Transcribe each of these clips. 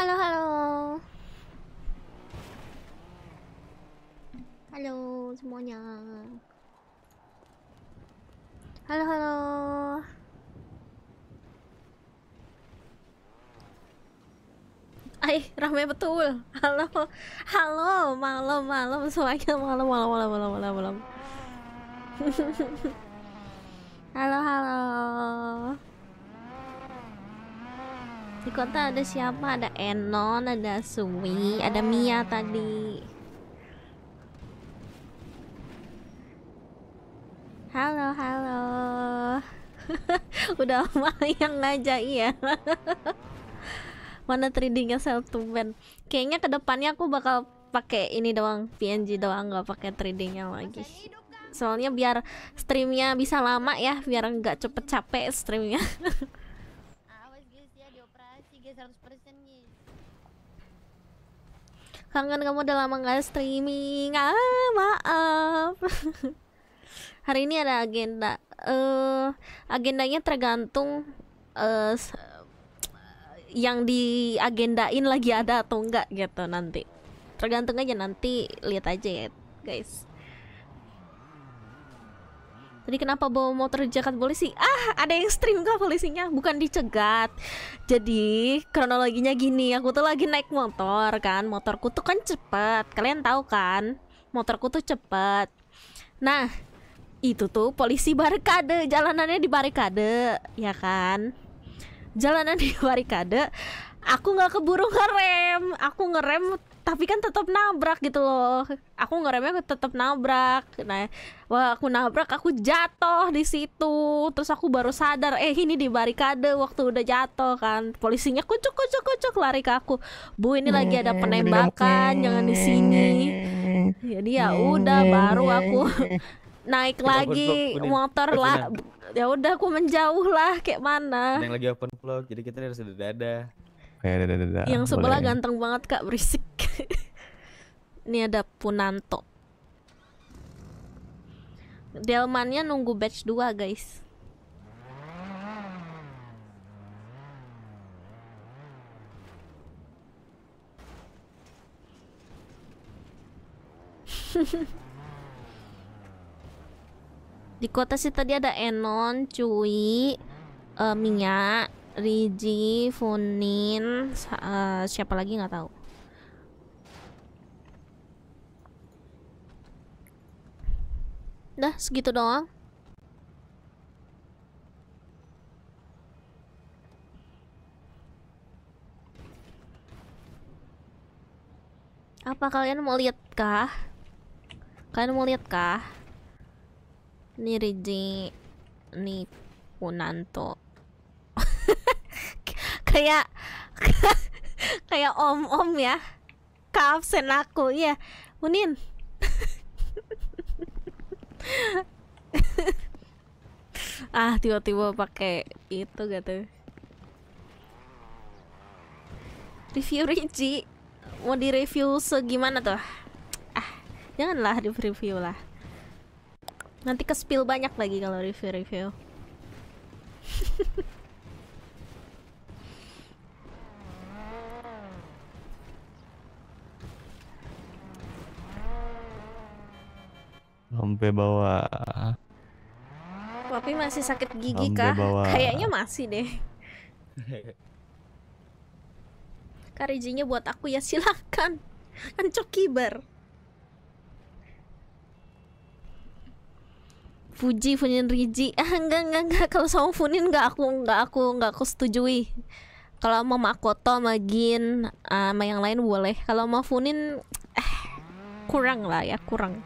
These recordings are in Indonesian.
Halo, halo. Halo semuanya. Halo, halo. Ay, ramai betul. Halo. Halo, malam, malam semuanya. Malam, malam, malam, malam, malam, halo, halo. di kota ada siapa ada Enon ada Sumi ada ah. Mia tadi halo halo udah lama yang ngajak iya mana tradingnya self to band kayaknya kedepannya aku bakal pakai ini doang PNG doang nggak pakai tradingnya lagi soalnya biar streamnya bisa lama ya biar nggak cepet capek streamnya 100% Kangen kamu udah lama gak streaming ah, Maaf Hari ini ada agenda uh, Agendanya tergantung uh, Yang diagendain lagi ada atau enggak gitu nanti Tergantung aja nanti Lihat aja ya guys Tadi kenapa bawa motor di Jakarta polisi? Ah, ada yang stream kah polisinya? Bukan dicegat. Jadi, kronologinya gini, aku tuh lagi naik motor kan. Motorku tuh kan cepet. Kalian tahu kan? Motorku tuh cepet. Nah, itu tuh polisi barikade, jalanannya di barikade, ya kan? Jalanan di barikade, aku nggak keburu ngerem, aku ngerem tapi kan tetap nabrak gitu loh aku ngeremnya tetap nabrak nah wah aku nabrak aku jatuh di situ terus aku baru sadar eh ini di barikade waktu udah jatuh kan polisinya kucuk kucuk kucuk lari ke aku bu ini lagi ada penembakan jangan di sini jadi ya udah baru aku naik lagi motor lah ya udah aku menjauh lah kayak mana yang lagi open vlog jadi kita harus ada dada Kayak dada dada. Yang sebelah Boleh. ganteng banget kak berisik. Ini ada Punanto. Delmannya nunggu batch 2 guys. Di kota sih tadi ada Enon, Cui, uh, eh, minyak, Riji, Funin, uh, siapa lagi nggak tahu. Dah segitu doang. Apa kalian mau lihat kah? Kalian mau lihat kah? Ini Riji, ini Punanto kayak kayak om-om ya kapsen aku ya Munin ah tiba-tiba pakai itu gitu review Ricci mau di review segimana tuh ah janganlah di review lah nanti ke spill banyak lagi kalau review-review sampai bawa tapi masih sakit gigi kah? bawa... Kayaknya masih deh. Karijinya buat aku ya silakan. kan cokibar. Fuji Funin Riji. Ah enggak enggak enggak kalau sama Funin enggak aku enggak aku enggak aku setujui. Kalau sama Makoto, magin, Gin, ah, sama yang lain boleh. Kalau mau Funin eh kurang lah ya, kurang.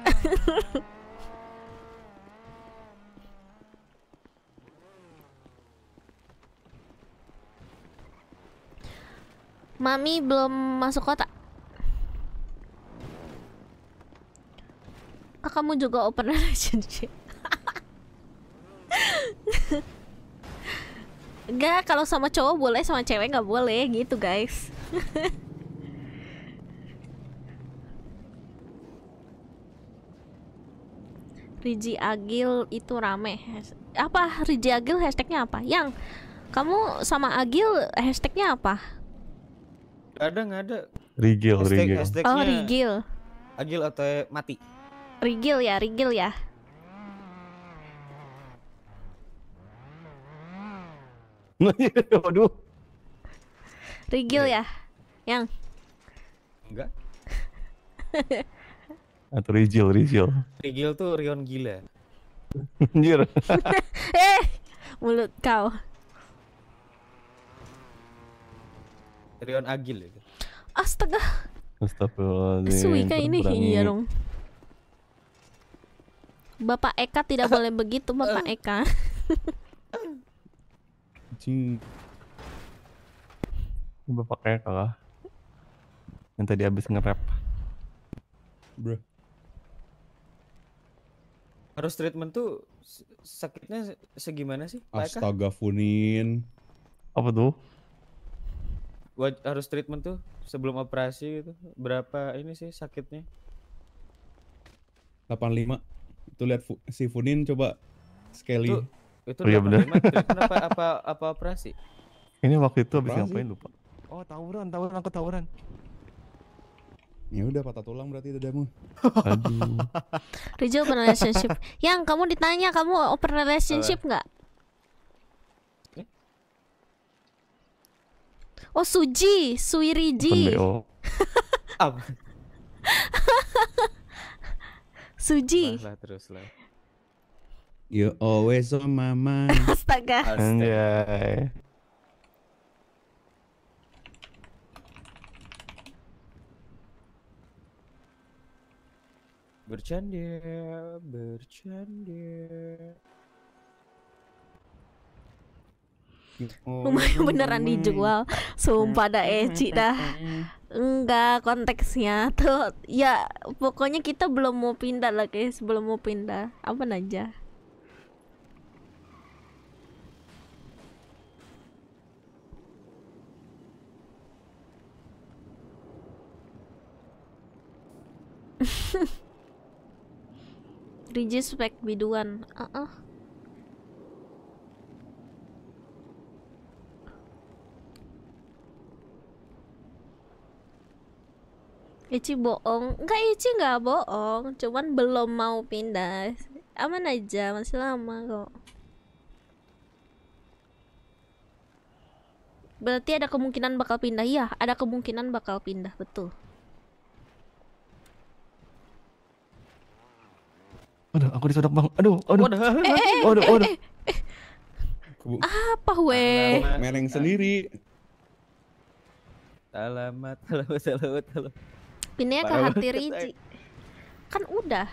Mami belum masuk kota. Ah, Kakakmu juga open relationship. Enggak, kalau sama cowok boleh, sama cewek nggak boleh gitu, guys. Riji Agil itu rame apa Riji Agil hashtagnya apa yang kamu sama Agil hashtagnya apa gak ada nggak ada Rigil Hashtag, Rigil oh Rigil Agil atau mati Rigil ya Rigil ya Waduh. Rigil ya? Yang? Enggak. Atau Rijil, Rijil. Rijil tuh Rion gila. Anjir. eh, mulut kau. Rion Agil itu. Astaga. Astagfirullahaladzim. Suika ini iya dong. Bapak Eka tidak boleh begitu, Bapak eh. Eka. Bapak Eka lah. Yang tadi habis nge-rap. Bro. Harus treatment tuh sakitnya segimana sih? Astaga funin. Apa tuh? Waj harus treatment tuh sebelum operasi gitu. Berapa ini sih sakitnya? 85. Itu lihat fu si Funin coba sekali. Itu, itu oh, iya benar. apa, apa apa operasi? Ini waktu itu habis ngapain lupa. Oh, tawuran, tawuran aku tawuran. Ya udah patah tulang berarti dadamu. Aduh. Rizal open relationship. Yang kamu ditanya kamu open relationship nggak? Okay. Oh Suji, Suiriji. Suji. Lah, terus lah. You always on my mind. Astaga. Astaga. Bercanda, bercanda. Rumahnya beneran dijual. Sumpah eh Eci dah. Enggak konteksnya tuh ya pokoknya kita belum mau pindah lah guys, belum mau pindah. Apa aja? Regis spek biduan. Uh -uh. Ici bohong, enggak Ici nggak bohong, cuman belum mau pindah. Aman aja, masih lama kok. Berarti ada kemungkinan bakal pindah, iya, ada kemungkinan bakal pindah, betul. aduh aku disodok bang. Aduh, aduh. Waduh, eh, eh, waduh, waduh. Eh, eh, eh. eh Apa weh? Mereng sendiri. Alamat, alamat, alamat, alamat. Pindahnya ke hati Riji. Kan udah.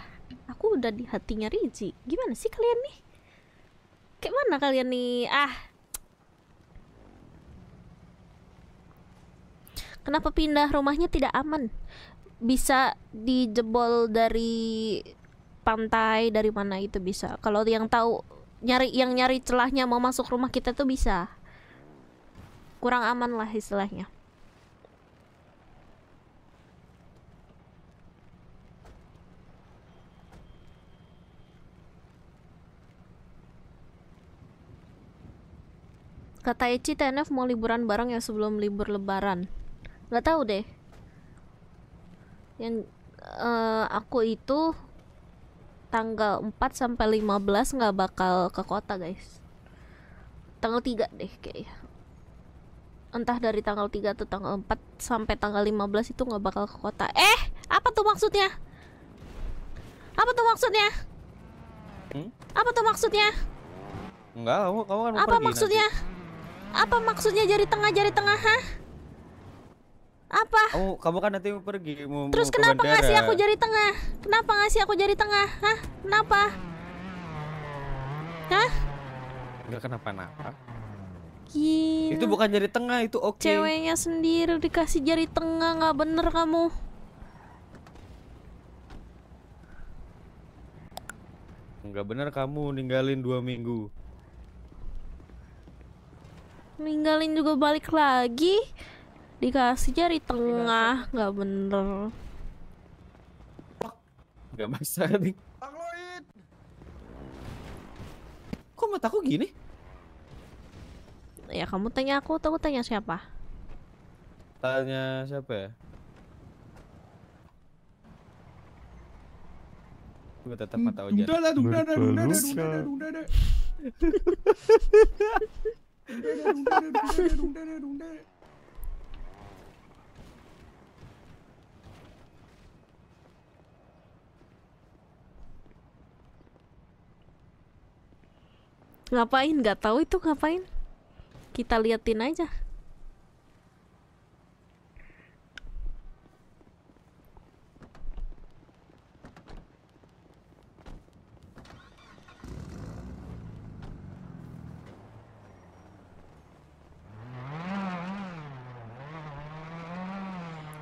Aku udah di hatinya Riji. Gimana sih kalian nih? Kayak mana kalian nih? Ah. Kenapa pindah rumahnya tidak aman? Bisa dijebol dari pantai dari mana itu bisa kalau yang tahu nyari yang nyari celahnya mau masuk rumah kita tuh bisa kurang aman lah istilahnya Kata Eci TNF mau liburan bareng ya sebelum libur lebaran Gak tahu deh Yang uh, aku itu tanggal 4 sampai 15 nggak bakal ke kota guys tanggal 3 deh kayaknya entah dari tanggal 3 atau tanggal 4 sampai tanggal 15 itu nggak bakal ke kota eh apa tuh maksudnya apa tuh maksudnya hmm? apa tuh maksudnya enggak kamu kamu kan apa maksudnya nanti. apa maksudnya jari tengah jari tengah hah apa? Kamu, kamu kan nanti mau pergi mau Terus mau kenapa bandara. ngasih aku jari tengah? Kenapa ngasih aku jari tengah? Hah? Kenapa? Hah? Enggak kenapa-napa. Gila. Itu bukan jari tengah, itu oke. Okay. Ceweknya sendiri dikasih jari tengah, nggak bener kamu. Nggak bener kamu ninggalin dua minggu. Ninggalin juga balik lagi dikasih jari tengah nggak bener nggak masalah nih kok mataku gini ya kamu tanya aku atau aku tanya siapa tanya siapa ya gue tetap mata ujian Ngapain? nggak tahu itu ngapain? Kita liatin aja.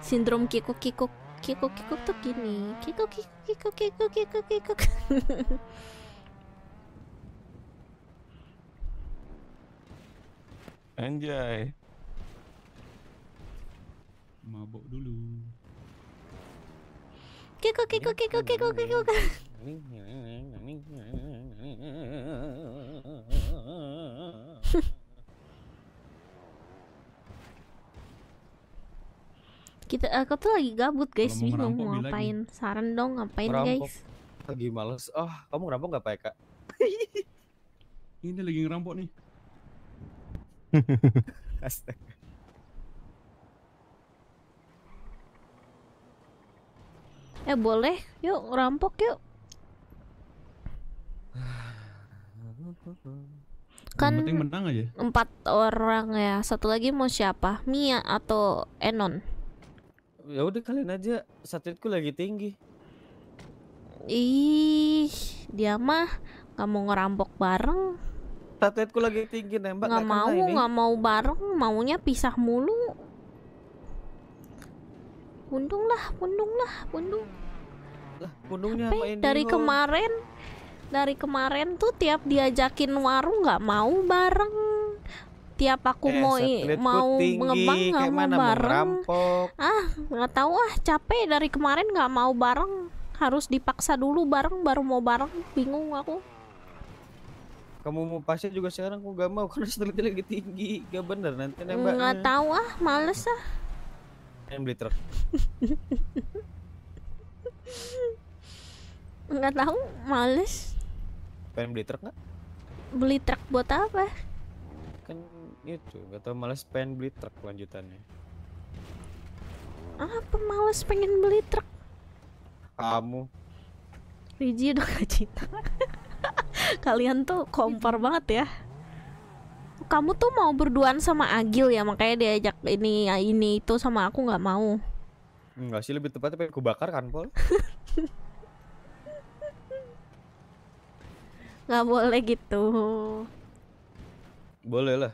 Sindrom kikuk kikuk kikuk kikuk tuh gini. kiko kikuk kikuk kikuk kikuk kikuk. Anjay. Mabok dulu. Kiko kiko kiko kiko kiko. Kita aku tuh lagi gabut guys, bingung mau ngapain. Lagi. Saran dong ngapain merampok. guys? Lagi males. Oh, kamu ngerampok enggak, Pak Eka? Ini lagi ngerampok nih. Astaga. Eh boleh, yuk rampok yuk. Kan penting menang aja. Empat orang ya, satu lagi mau siapa? Mia atau Enon? Ya udah kalian aja, satelitku lagi tinggi. Ih, dia mah nggak mau ngerampok bareng. Tatetku lagi tinggi nembak gak mau, nggak mau bareng, maunya pisah mulu Pundung lah, pundung lah, pundung pundungnya apa ini? Dari kemarin dari kemarin tuh tiap diajakin warung nggak mau bareng tiap aku eh, mau mau mengembang nggak mau bareng ah nggak tahu ah capek dari kemarin nggak mau bareng harus dipaksa dulu bareng baru mau bareng bingung aku kamu mau pasir juga sekarang aku gak mau karena setelah lagi tinggi gak bener nanti nembak nggak tahu ah males ah yang beli truk nggak tahu males pengen beli truk nggak beli truk buat apa kan itu nggak tahu males pengen beli truk lanjutannya apa males pengen beli truk kamu Riji udah gak cinta kalian tuh kompor banget ya kamu tuh mau berduaan sama Agil ya makanya diajak ini ini itu sama aku nggak mau nggak sih lebih tepatnya pengen kubakar kan Pol nggak boleh gitu boleh lah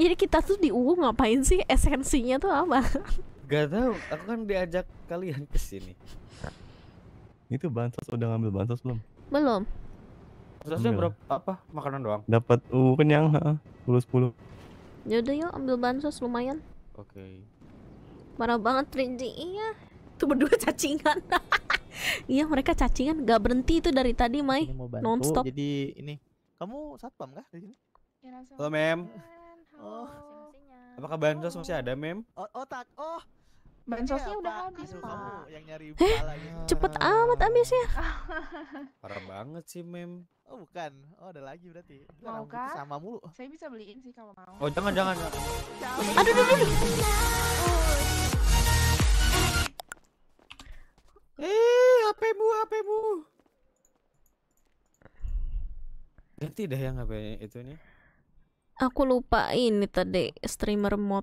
jadi kita tuh di UU ngapain sih esensinya tuh apa gak tau. aku kan diajak kalian ke sini itu bansos udah ngambil bansos belum belum bansosnya berapa apa makanan doang dapat UU kenyang sepuluh sepuluh yaudah yuk ambil bansos lumayan oke okay. parah banget trinji iya tuh berdua cacingan iya mereka cacingan gak berhenti itu dari tadi Mai nonstop jadi ini kamu satpam kah di sini ya, halo mem Oh. masing Apakah bansos masih ada, Mem? Oh, otak. Oh, oh. Bansosnya udah habis, Pak. Yang nyari pala gitu. Cepet amat habisnya. Parah banget sih, Mem. Oh, bukan. Oh, ada lagi berarti. Mau kah? Sama mulu. Saya bisa beliin sih kalau mau. Oh, jangan jangan. jangan. Aduh, aduh, aduh. Eh, HP-mu, HP-mu. Ganti dah yang HP itu nih. Aku lupa ini tadi streamer mod.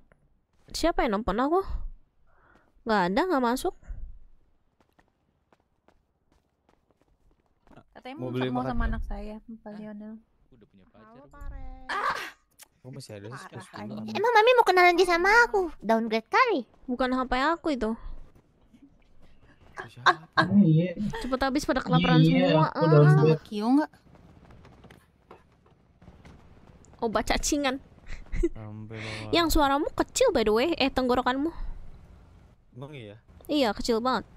Siapa yang nonton aku? nggak ada, nggak masuk. Katanya mau, beli mau sama ya? anak saya, Pak ah. Lionel. Udah punya pacar. Ah! masih ada sih Emang Mami mau kenalan dia sama aku? Downgrade kali. Bukan HP aku itu. Ah, ah, iya. Cepet habis pada kelaparan iya, semua. Ah, Kio enggak? obat cacingan yang suaramu kecil by the way eh tenggorokanmu emang iya iya kecil banget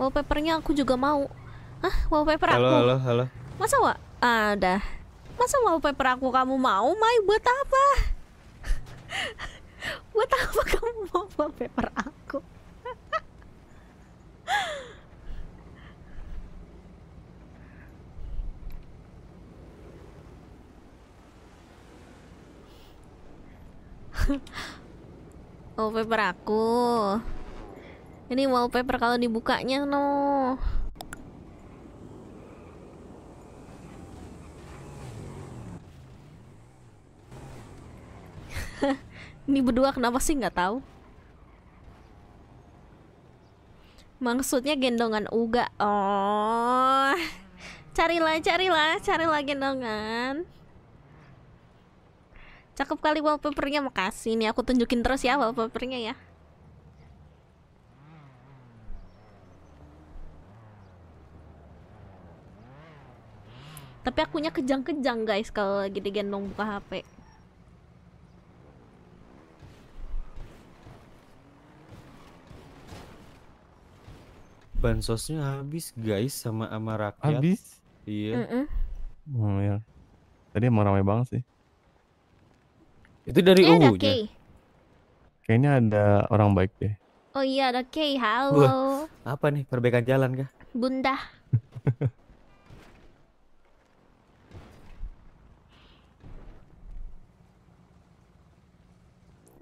wallpapernya aku juga mau ah wallpaper halo, aku halo halo masa wa ada ah, masa wallpaper aku kamu mau mai buat apa buat apa kamu mau wallpaper aku wallpaper aku ini wallpaper kalau dibukanya no ini berdua kenapa sih nggak tahu Maksudnya gendongan uga. Oh. Carilah, carilah, carilah gendongan. Cakep kali wallpapernya, makasih. Nih aku tunjukin terus ya wallpapernya ya. Tapi akunya kejang-kejang guys kalau lagi digendong buka HP. bansosnya habis guys sama sama rakyat habis iya mm -mm. oh ya tadi emang ramai banget sih itu dari eh, UU nya kayaknya ada orang baik deh oh iya ada K halo Wah, apa nih perbaikan jalan kah bunda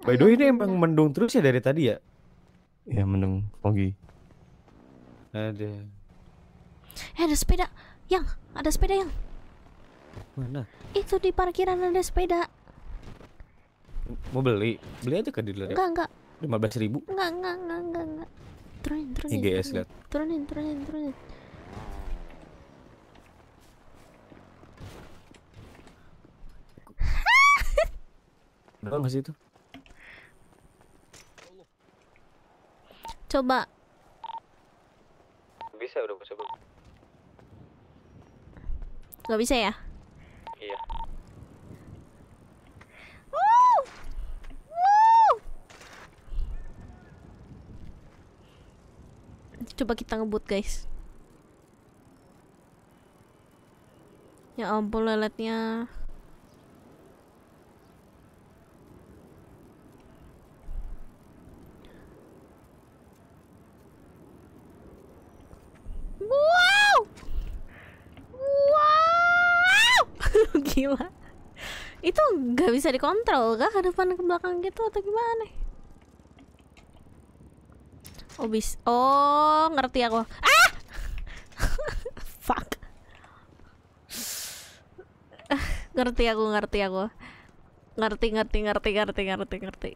By the way ini emang mendung terus ya dari tadi ya? Ya mendung pagi. Ada. Eh ada sepeda, yang ada sepeda yang. Mana? Itu di parkiran ada sepeda. Mau beli? Beli aja ke dealer. Ya? Enggak enggak. Lima belas ribu? Enggak enggak enggak enggak enggak. Turunin turunin. IGS lihat. Turunin turunin turunin. Berapa masih itu? Coba bisa udah bisa belum? Gak bisa ya? Iya. Woo! Woo! Coba kita ngebut guys. Ya ampun leletnya. gila itu gak bisa dikontrol kah ke depan ke belakang gitu atau gimana oh bis oh ngerti aku ah fuck ngerti aku ngerti aku ngerti ngerti ngerti ngerti ngerti ngerti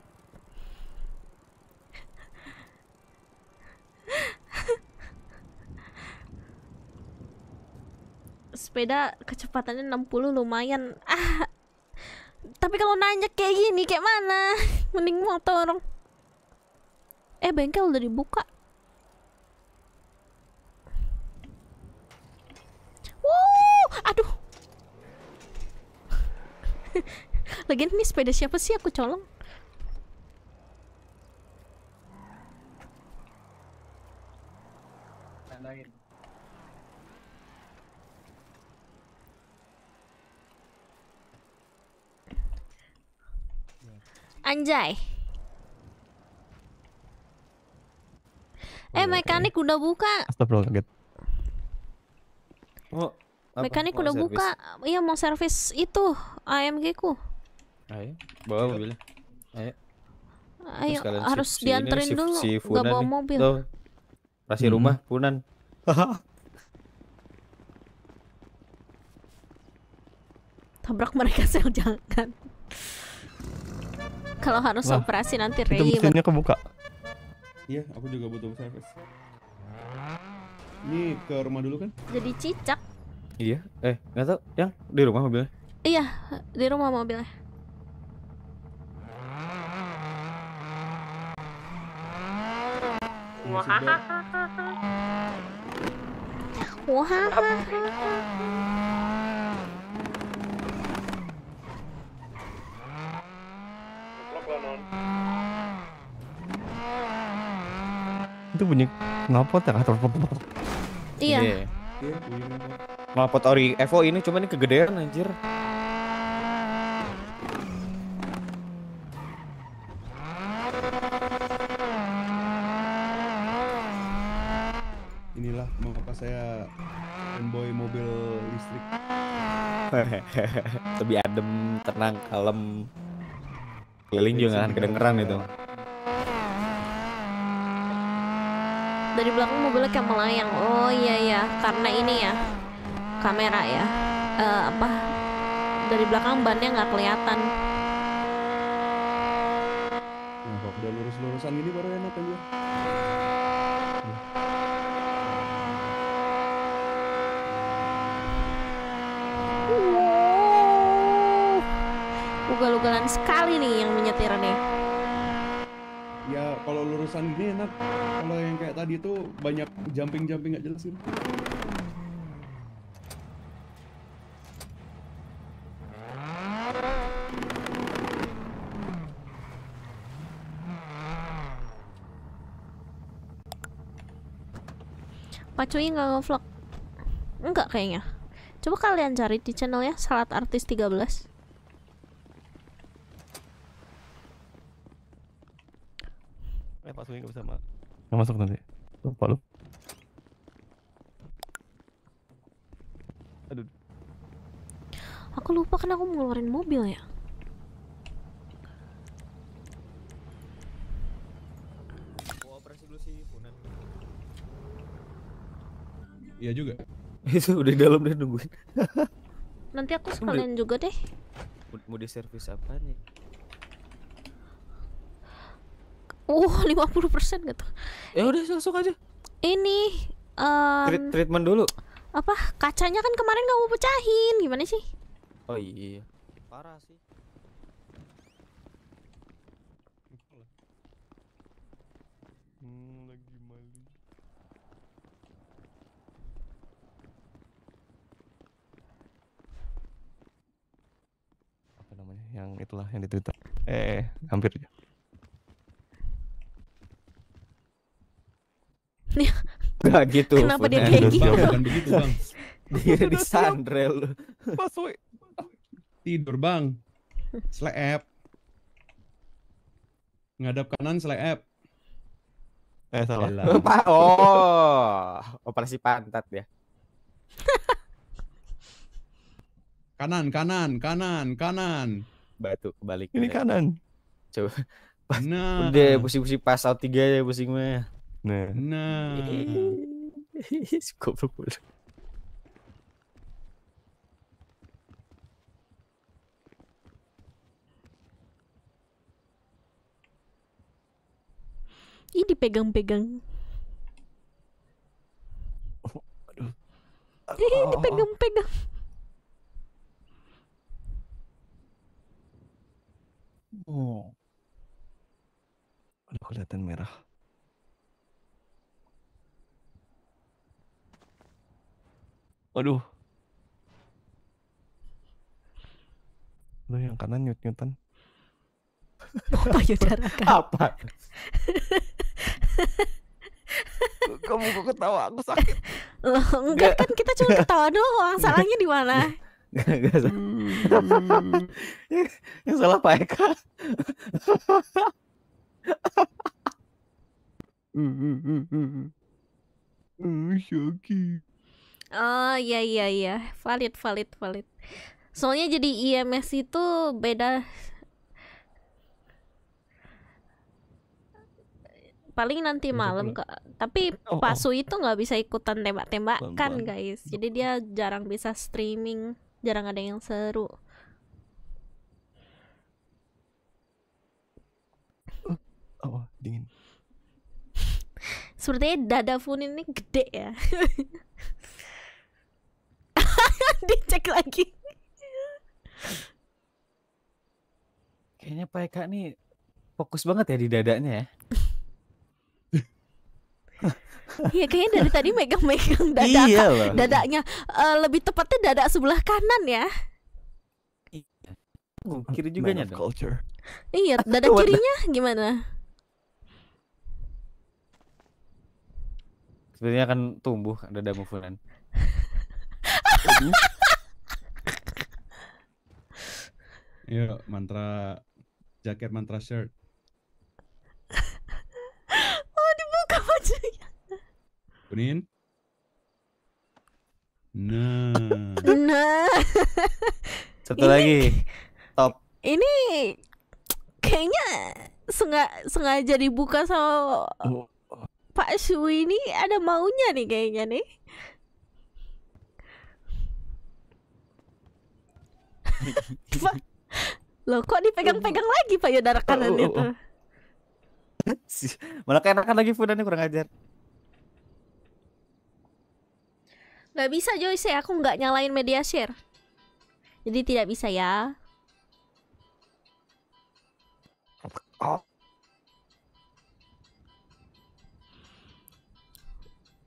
sepeda kecepatannya 60 lumayan ah tapi kalau nanjak kayak gini kayak mana mending motor eh bengkel udah dibuka Wow, aduh Lagi ini sepeda siapa sih aku colong? Anjay. Eh mekanik udah buka. Astagfirullah kaget. Oh, mekanik kuda udah buka. Iya mau servis itu AMG ku. Ayo, bawa mobilnya. Ayo. Ayo harus si dianterin dulu. Gak bawa mobil. Tuh. Rasi hmm. rumah punan. Tabrak mereka sel jangan kalau harus Wah, operasi nanti Ray. Itu mesinnya kebuka. Iya, aku juga butuh service. Ini ke rumah dulu kan? Jadi cicak. Iya. Eh, nggak tau? yang di rumah mobilnya. Iya, di rumah mobilnya. Wah. Itu bunyi ngapot ya? Iya. Yeah. ori Evo ini cuma ini kegedean anjir. Inilah mengapa saya fanboy mobil listrik. Lebih adem, tenang, kalem. Keliling juga kan kedengeran itu. Dari belakang mobilnya kayak melayang. Oh iya ya, karena ini ya kamera ya. Uh, apa dari belakang bannya nggak kelihatan. Nah, kalau udah lurus-lurusan gini tadi tuh banyak jumping-jumping nggak gak jelas gitu. Pacuy nggak ngevlog Enggak kayaknya Coba kalian cari di channel ya Salat Artis 13 Eh Pak Suwi nggak bisa mak? Nggak masuk nanti Lupa lu. Aduh. Aku lupa kan aku ngeluarin mobil ya. Iya juga. Itu udah di dalam deh nungguin. Nanti aku sekalian juga deh. Mau di servis apa nih? Wah, lima puluh persen gitu. Ya udah langsung aja. Ini um, Treat treatment dulu. Apa kacanya kan kemarin mau pecahin, gimana sih? Oh iya, parah sih. Hmm, yang itulah yang di Twitter. Eh, eh hampir ya Gak gitu. Kenapa dia kayak gitu? Bukan begitu bang. Dia di sandrel. Pas tidur bang. app Ngadap kanan app Eh salah. oh operasi pantat ya. kanan kanan kanan kanan. Batu kebalik. Ini ya. kanan. Coba. Nah. Udah pusing-pusing pas out tiga ya gue Nej. Nej. Goblok mulu. Ih dipegang-pegang. Oh, aduh. Ih pegang pegang Oh. Aduh kelihatan merah. Waduh. Lu yang kanan nyut-nyutan. Apa Yudara kan? Apa? Kamu kok ketawa? Aku sakit. Loh, enggak kan kita cuma ketawa doang. Salahnya di mana? Enggak salah. Hmm. Yang salah Pak Eka. Hmm, hmm, hmm, hmm, hmm. hmm sakit. Oh iya iya iya, valid valid valid. Soalnya jadi IMS itu beda paling nanti malam kak. Tapi oh, oh, Pasu itu nggak bisa ikutan tembak-tembakan, guys. Jadi dia jarang bisa streaming, jarang ada yang seru. Oh, oh dingin. Sepertinya dada Fun ini gede ya. Dicek lagi. Kayaknya Pak Eka nih fokus banget ya di dadanya ya. Iya kayaknya dari tadi megang-megang dada iya dadanya uh, lebih tepatnya dada sebelah kanan ya. Iya. Kiri juga nya Iya, dada kirinya gimana? Sebenarnya akan tumbuh dadamu Fulan. Iya, mantra jaket mantra shirt. oh, dibuka bajunya. Kunin. Nah. Nah. Satu ini, lagi. Top. Ini kayaknya sengaja, sengaja dibuka sama oh. Pak Shu ini ada maunya nih kayaknya nih. Loh kok dipegang-pegang lagi Pak Yodara ya, oh, kanan oh, oh, oh. itu? Malah keenakan lagi Fudannya kurang ajar. Gak bisa Joyce, ya, aku nggak nyalain media share. Jadi tidak bisa ya. Oh.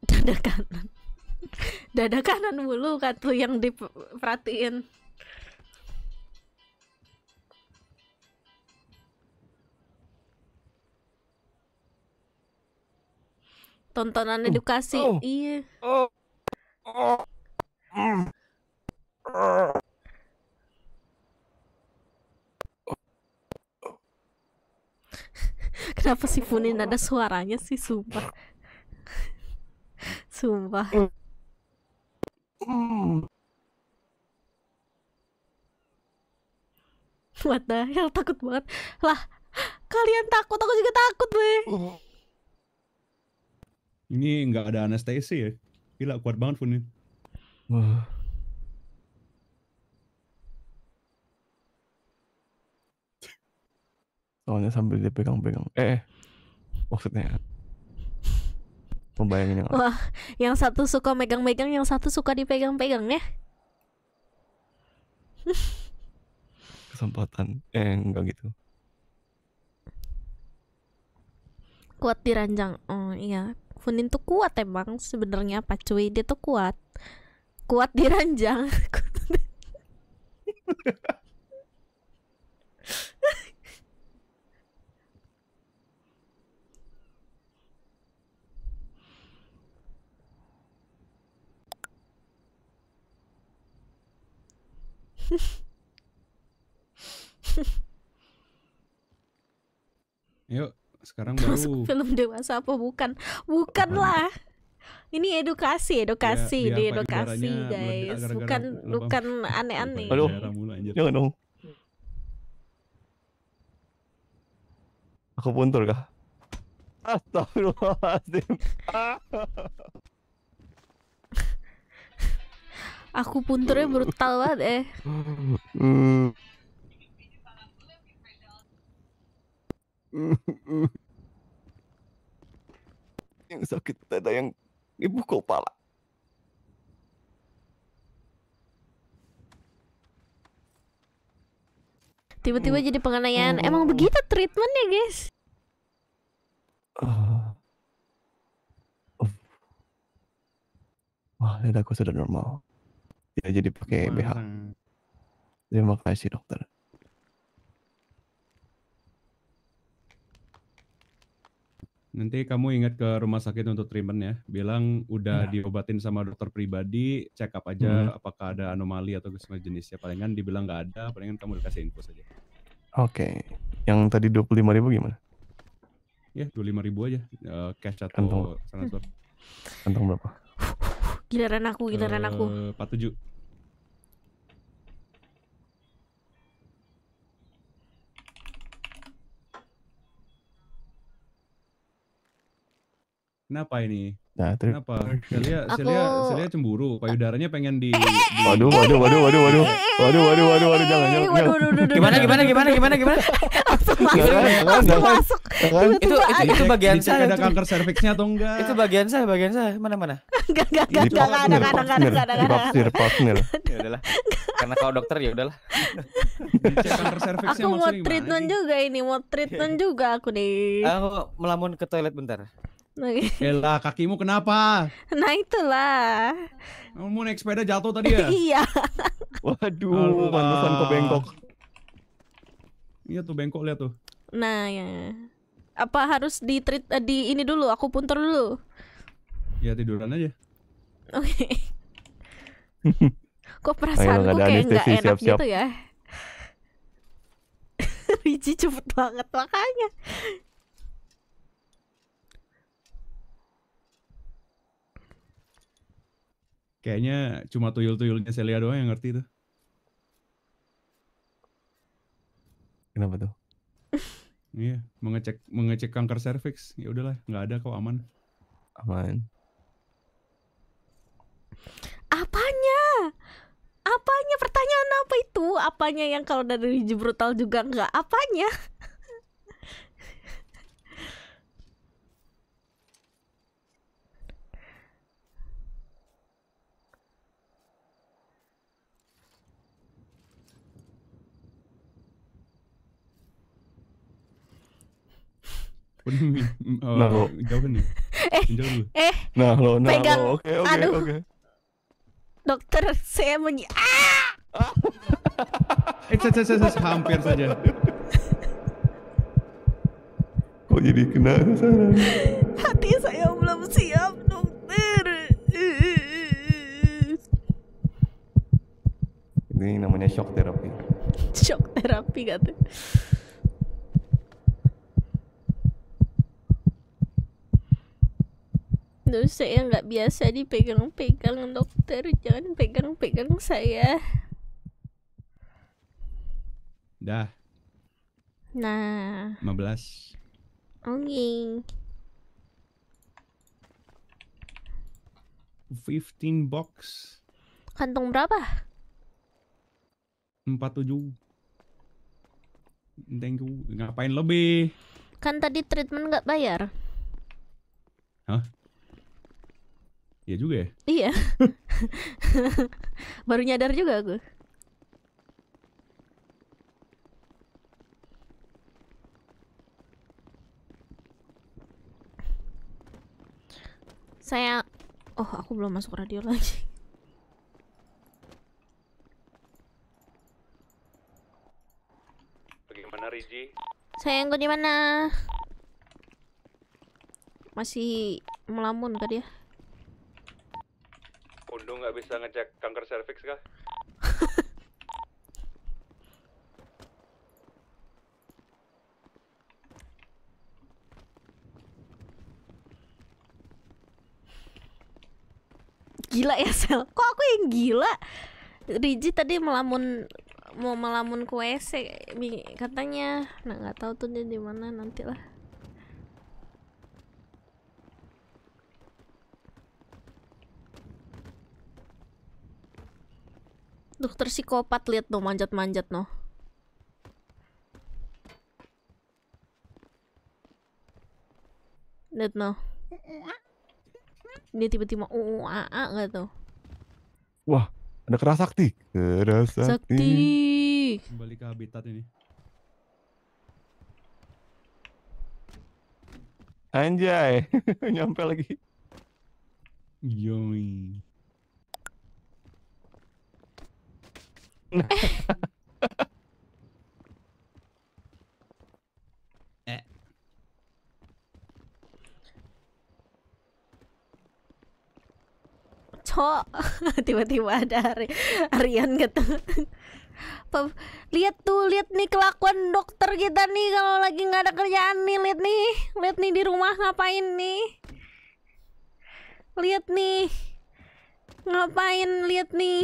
Dada kanan. Dada kanan mulu kan tuh yang diperhatiin. tontonan oh. edukasi oh. iya oh. Oh. Mm. Kenapa sih Punin ada suaranya sih, sumpah. sumpah. Mm. Mm. What the hell, takut banget. Lah, kalian takut, aku juga takut, weh. Oh. Ini nggak ada anestesi ya. Gila kuat banget pun ini. Wah. Soalnya sambil dipegang pegang-pegang. Eh, eh, maksudnya pembayangin yang Wah, yang satu suka megang-megang, yang satu suka dipegang-pegang ya. Kesempatan. Eh, enggak gitu. Kuat diranjang. Oh, iya. Hunin tuh kuat emang sebenarnya apa cuy dia tuh kuat kuat di ranjang Yuk sekarang baru film dewasa apa bukan bukan lah ini edukasi edukasi ya, di edukasi guys bukan bukan aneh-aneh aduh jangan dong aku puntur kah Astagfirullahaladzim Aku punturnya brutal banget eh hmm. yang sakit tidak yang ibu kepala. Tiba-tiba jadi pengenayan Hmm. Oh. Emang begitu treatmentnya, guys? Uh, uh. lihat aku sudah normal. Ya, jadi pakai BH. Terima kasih, dokter. Nanti kamu ingat ke rumah sakit untuk treatment ya. Bilang udah ya. diobatin sama dokter pribadi, check up aja hmm. apakah ada anomali atau segala jenisnya. Palingan dibilang nggak ada, palingan kamu dikasih info saja. Oke. Okay. Yang tadi 25 ribu gimana? Ya, 25 ribu aja. Uh, cash atau Kantong. sanator. Kantong berapa? Giliran aku, giliran uh, aku. 47. Eh, Kenapa ini? Nah, ter... Kenapa? Celia, Celia, Celia cemburu. Payudaranya pengen di, Waduh, waduh, waduh, waduh, waduh. Waduh, waduh, waduh, waduh, jangan, jangan. gimana, gimana, gimana, gimana, gimana? Langsung masuk, masuk. Itu, itu, bagian saya. Ada kanker serviksnya atau enggak? Itu bagian saya, bagian saya. Mana, mana? Gak, gak, gak, gak enggak, gak enggak, gak enggak, gak partner. gak ya udahlah. Karena kalau dokter ya udahlah. Aku mau treatment juga ini, mau treatment juga aku nih. Aku melamun ke toilet bentar. Ella, kakimu kenapa? Nah itulah. Kamu naik sepeda jatuh tadi ya? iya. Waduh, pantesan kok bengkok. Iya tuh bengkok lihat tuh. Nah, ya. Apa harus di treat eh, di ini dulu, aku punter dulu. Ya tiduran aja. Oke. kok perasaanku kayak nggak enak siap -siap. gitu ya? Rici cepet banget makanya. Kayaknya cuma tuyul-tuyulnya Celia doang yang ngerti tuh. Kenapa tuh? Iya, yeah, mengecek mengecek kanker serviks. Ya udahlah, nggak ada kok aman. Aman. Apanya? Apanya pertanyaan apa itu? Apanya yang kalau dari brutal juga nggak? Apanya? Pening. Eh, nah, lo. Jauhin nih. Eh, eh. Nah, lo, nah, pegang. lo. Oke, oke, oke. Dokter, saya menyi... Ah! eh, saya, saya, saya, hampir saja. Kok jadi kena ke sana? Hati saya belum siap, dokter. Ini namanya shock therapy. shock therapy katanya. aduh saya nggak biasa dipegang-pegang dokter jangan pegang-pegang saya dah nah 15 Oke. fifteen 15 box. Kantong berapa? 47. Thank you. Ngapain lebih? Kan tadi treatment nggak bayar. Hah? Iya juga ya. Iya. Baru nyadar juga aku. Saya Oh, aku belum masuk radio lagi. Bagaimana Saya Sayangku di mana? Masih melamun tadi. ya? Undo nggak bisa ngecek kanker serviks kah? gila ya sel kok aku yang gila Riji tadi melamun mau melamun kue se, katanya nah nggak tahu tuh dia di mana nantilah Dokter psikopat lihat dong manjat-manjat no. Lihat no. ini tiba-tiba uu uh, uh, a ah, a ah, gak tuh. Wah, ada kerasakti. Kerasakti. Sakti. Kembali ke habitat ini. Anjay, nyampe lagi. Yoi. eh. Cok, tiba-tiba ada Rian gitu. lihat tuh, lihat nih kelakuan dokter kita nih kalau lagi nggak ada kerjaan nih, lihat nih, lihat nih di rumah ngapain nih? Lihat nih, ngapain? Lihat nih.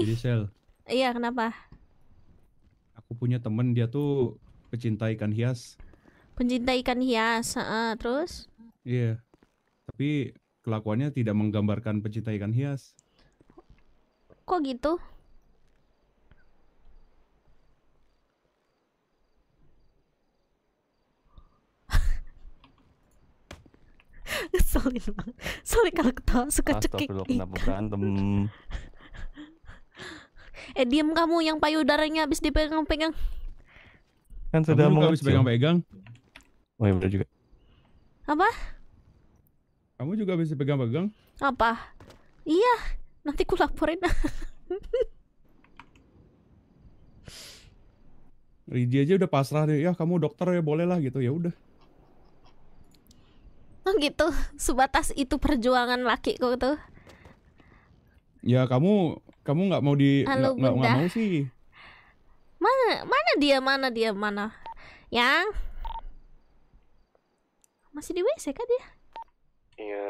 Iya, kenapa? aku punya temen dia tuh pecinta ikan hias pencinta ikan hias uh, terus iya yeah. tapi kelakuannya tidak menggambarkan pecinta ikan hias kok gitu Ngeselin Sorry kalau ketawa suka cekik. Astagfirullah kenapa berantem. Eh diem kamu yang payudaranya habis dipegang-pegang. Kan sudah mau habis pegang-pegang. Oh ya juga. Apa? Kamu juga habis pegang-pegang? Apa? Iya, nanti ku laporin. Riji aja udah pasrah deh, ya kamu dokter ya boleh lah gitu, ya udah. Oh gitu, sebatas itu perjuangan laki kok tuh. Ya kamu kamu nggak mau di nggak gak, mau sih. Mana mana dia mana dia mana? Yang masih di WC kan dia? Iya.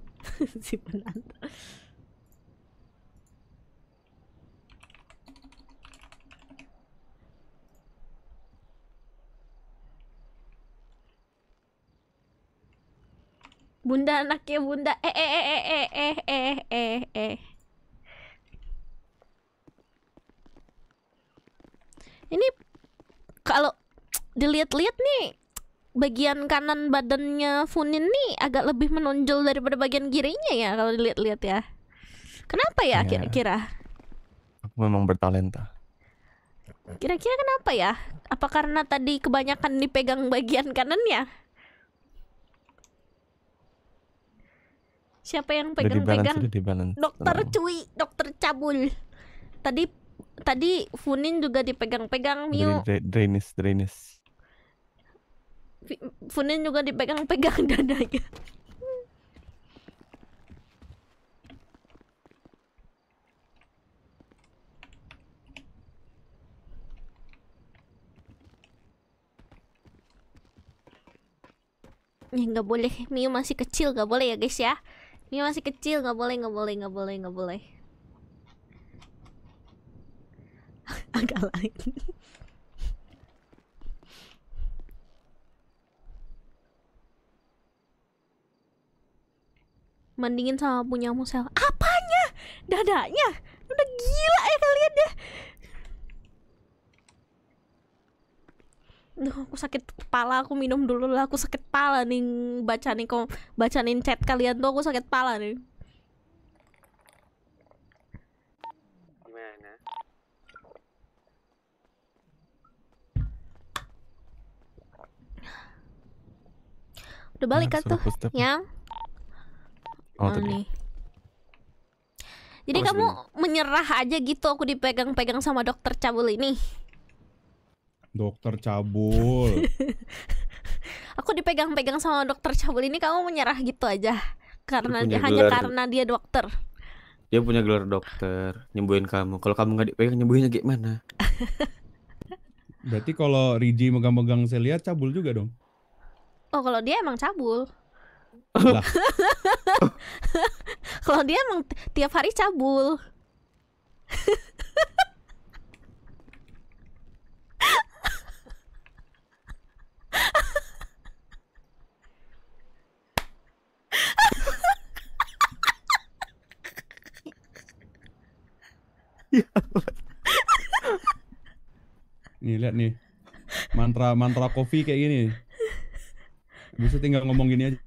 si penanta Bunda anaknya bunda eh eh eh eh eh eh eh eh, eh. ini kalau dilihat-lihat nih bagian kanan badannya Funin nih agak lebih menonjol daripada bagian kirinya ya kalau dilihat-lihat ya. Kenapa ya iya. kira-kira? Ya, aku memang bertalenta. Kira-kira kenapa ya? Apa karena tadi kebanyakan dipegang bagian kanannya? Siapa yang pegang-pegang? Dokter nah. cuy, dokter cabul. Tadi tadi Funin juga dipegang-pegang Miu, Drainis, drainis. Funin juga dipegang-pegang dadanya. ya nggak boleh Miu masih kecil nggak boleh ya guys ya Miu masih kecil nggak boleh nggak boleh nggak boleh nggak boleh agak lain Mendingin sama punya musel Apanya? Dadanya? Udah gila ya kalian deh ya. Duh, aku sakit kepala, aku minum dulu lah Aku sakit kepala nih Baca nih, kok bacanin chat kalian tuh Aku sakit kepala nih Udah balik nah, kan tuh, Yang? Oh, oh nih. Jadi kamu sebenernya? menyerah aja gitu aku dipegang-pegang sama dokter cabul ini. Dokter cabul. aku dipegang-pegang sama dokter cabul ini kamu menyerah gitu aja karena dia, hanya karena dia dokter. Dia punya gelar dokter, nyembuhin kamu. Kalau kamu nggak dipegang nyembuhinnya gimana? Berarti kalau Riji megang-megang saya lihat cabul juga dong. Oh kalau dia emang cabul. kalau dia emang tiap hari cabul. Ya nih lihat nih mantra mantra kopi kayak gini bisa tinggal ngomong gini aja.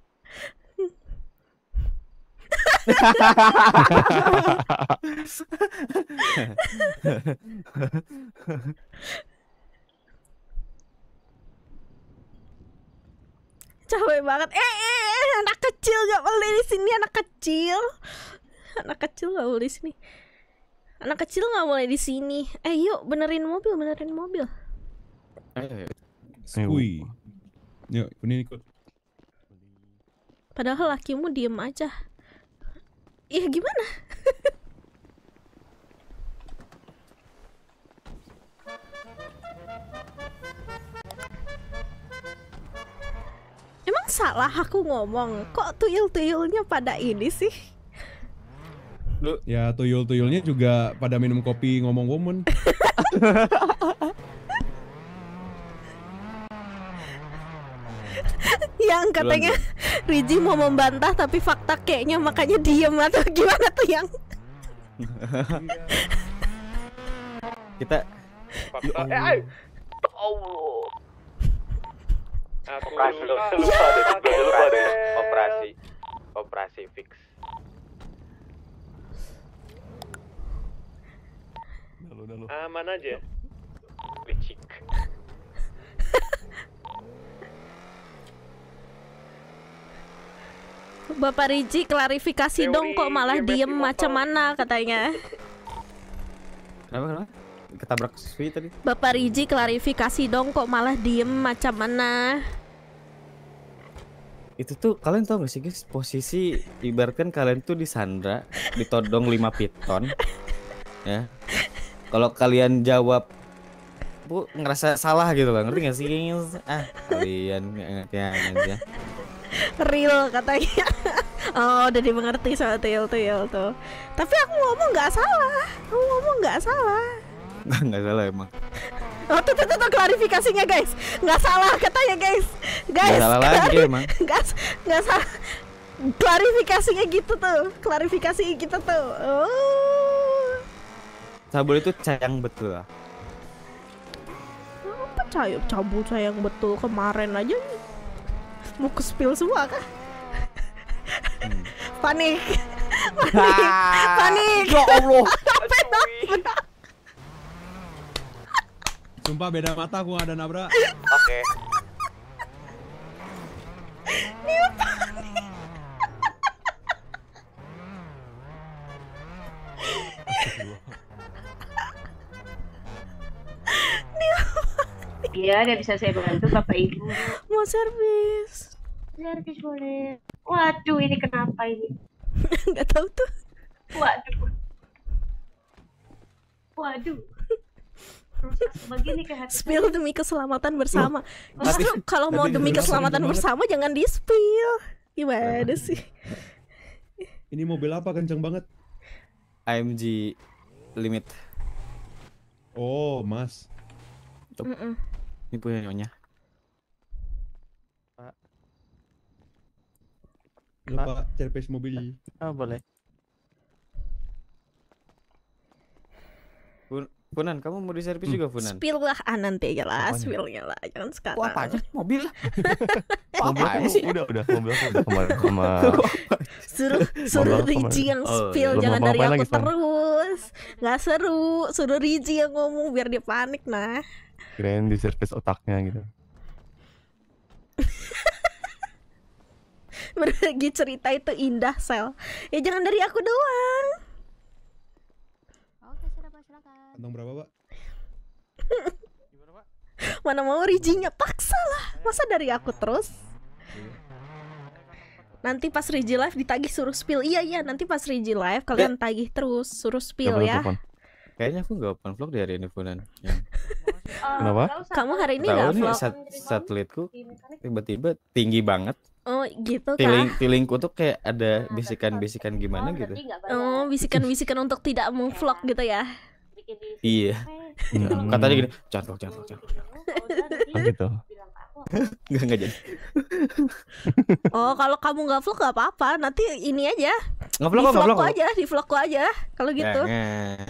capek banget eh, eh, eh anak kecil gak boleh di sini anak kecil anak kecil gak boleh di sini anak kecil gak boleh di sini eh yuk benerin mobil benerin mobil Eh, ayo. Yuk, ini ikut. Padahal lakimu diem aja. Ya gimana? Emang salah aku ngomong? Kok tuyul-tuyulnya pada ini sih? Lu ya tuyul-tuyulnya juga pada minum kopi ngomong woman. yang katanya Riji mau membantah tapi fakta kayaknya makanya diem atau gimana tuh yang kita fakta ya eh operasi ya, operasi operasi fix Aman aja Licik Bapak Riji klarifikasi Teori dong kok malah diem macam mana katanya. Kenapa kenapa? Ketabrak sesuai tadi. Bapak Riji klarifikasi dong kok malah diem macam mana. Itu tuh kalian tau gak sih guys posisi ibaratkan kalian tuh di Sandra ditodong 5 piton ya. Kalau kalian jawab bu ngerasa salah gitu loh ngerti gak sih ah kalian ngerti ya, ya real katanya oh udah dimengerti soal tuyul tuyul tuh tapi aku ngomong nggak salah aku ngomong nggak salah nggak salah emang Oh tuh tuh tuh, tuh klarifikasinya guys, nggak salah katanya guys, guys. Nggak salah lagi emang. Nggak nggak salah. Klarifikasinya gitu tuh, klarifikasi gitu tuh. Oh. sabun itu sayang betul lah. Apa sayang cabul sayang betul kemarin aja Mau ke spill semua kah? Hmm. panik. panik. Nah. panik. Ya Allah. Sumpah beda mata aku ada nabrak. Oke. Okay. Iya, dia panik. Iya, ada bisa saya bantu Bapak Ibu. Mau servis. Serkis boleh. Waduh, ini kenapa ini? Nggak tahu tuh. Waduh. Waduh. Begini spill demi keselamatan bersama. Loh, Justru tapi, kalau tapi mau demi keselamatan bersama banget. jangan di spill. Gimana sih? Ini mobil apa kencang banget? AMG Limit. Oh, Mas. Mm -mm. Ini punya nyonya. lupa cerpes mobil. mobil oh ah, boleh Funan, Punan, kamu mau servis hmm. juga Punan? Spill lah ah, nanti aja lah, spillnya lah, jangan sekarang. Wah, apa mobil mobil apa sih? Udah, udah, mobil aku udah kemarin sama. suruh suruh Riji yang spill, oh, iya. jangan dari aku terus. Gak seru, suruh Riji yang ngomong biar dia panik nah. Keren di servis otaknya gitu. berbagi cerita itu indah sel ya jangan dari aku doang oke sudah silakan kantong berapa pak mana mau rijinya paksa lah masa dari aku terus nanti pas Riji live ditagih suruh spill iya iya nanti pas Riji live kalian eh. tagih terus suruh spill ya kayaknya aku gak open vlog di hari ini punan. Ya. Uh, Kenapa? Kamu hari ini nggak vlog? Sat satelitku tiba-tiba tinggi banget. Oh gitu kan? Tiling, tilingku tuh kayak ada nah, bisikan-bisikan gimana gitu. Oh bisikan-bisikan untuk tidak mau vlog iya. gitu ya? Iya. Ya? Hmm. Katanya gini, jatuh jatuh cantok. Oh, gitu. Gak nggak jadi. oh, kalau kamu nggak vlog nggak apa-apa. Nanti ini aja. Nggak vlog, nggak vlog. aja, di vlogku aja. Kalau gitu. Jangan.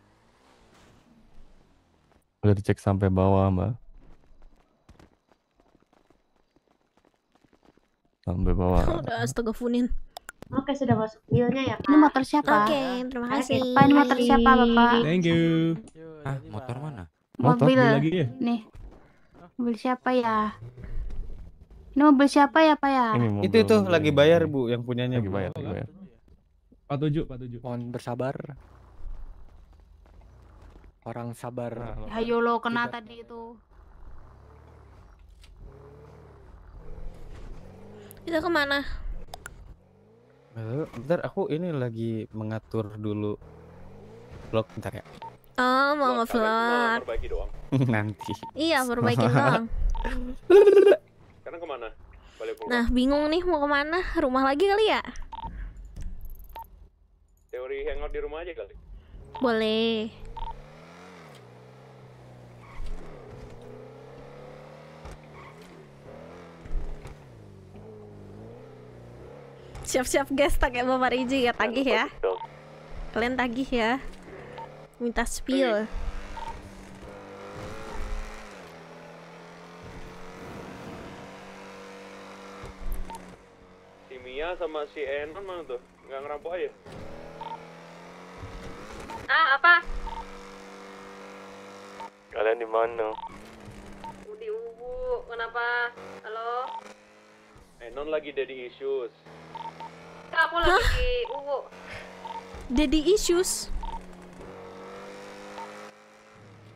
Udah dicek sampai bawah, Mbak. Sampai bawah. Udah astaga funin. Oke, sudah masuk bilnya ya, Pak. Ini motor siapa? Oke, terima kasih. Pak, ini motor siapa, Bapak? Thank you. Ah, motor mana? Motor mobil lagi ya? Nih. Mobil siapa ya? Ini mobil siapa ya, Pak ya? itu itu lagi bayar, Bu, yang punyanya. Lagi bayar, lagi bayar. Pak tujuh, Pak tujuh. Mohon bersabar. Orang sabar. Nah, Hayo lo kena Tidak. tadi itu. Kita kemana? Bentar, aku ini lagi mengatur dulu vlog bentar ya. Oh, mau ngevlog. Perbaiki doang. Nanti. Iya, perbaiki doang. kemana? Balik pulang. Nah, bingung nih mau kemana? Rumah lagi kali ya? Teori hangout di rumah aja kali. Boleh. Siap-siap guys, tagih bapak Riji ya, tagih ya. Kalian tagih ya. Minta spill. Si Mia sama si Enon mana tuh? Nggak ngerampok aja? Ah, apa? Kalian di mana? Di Ubu, kenapa? Halo? Enon lagi dari issues lagi Hah? di Daddy issues?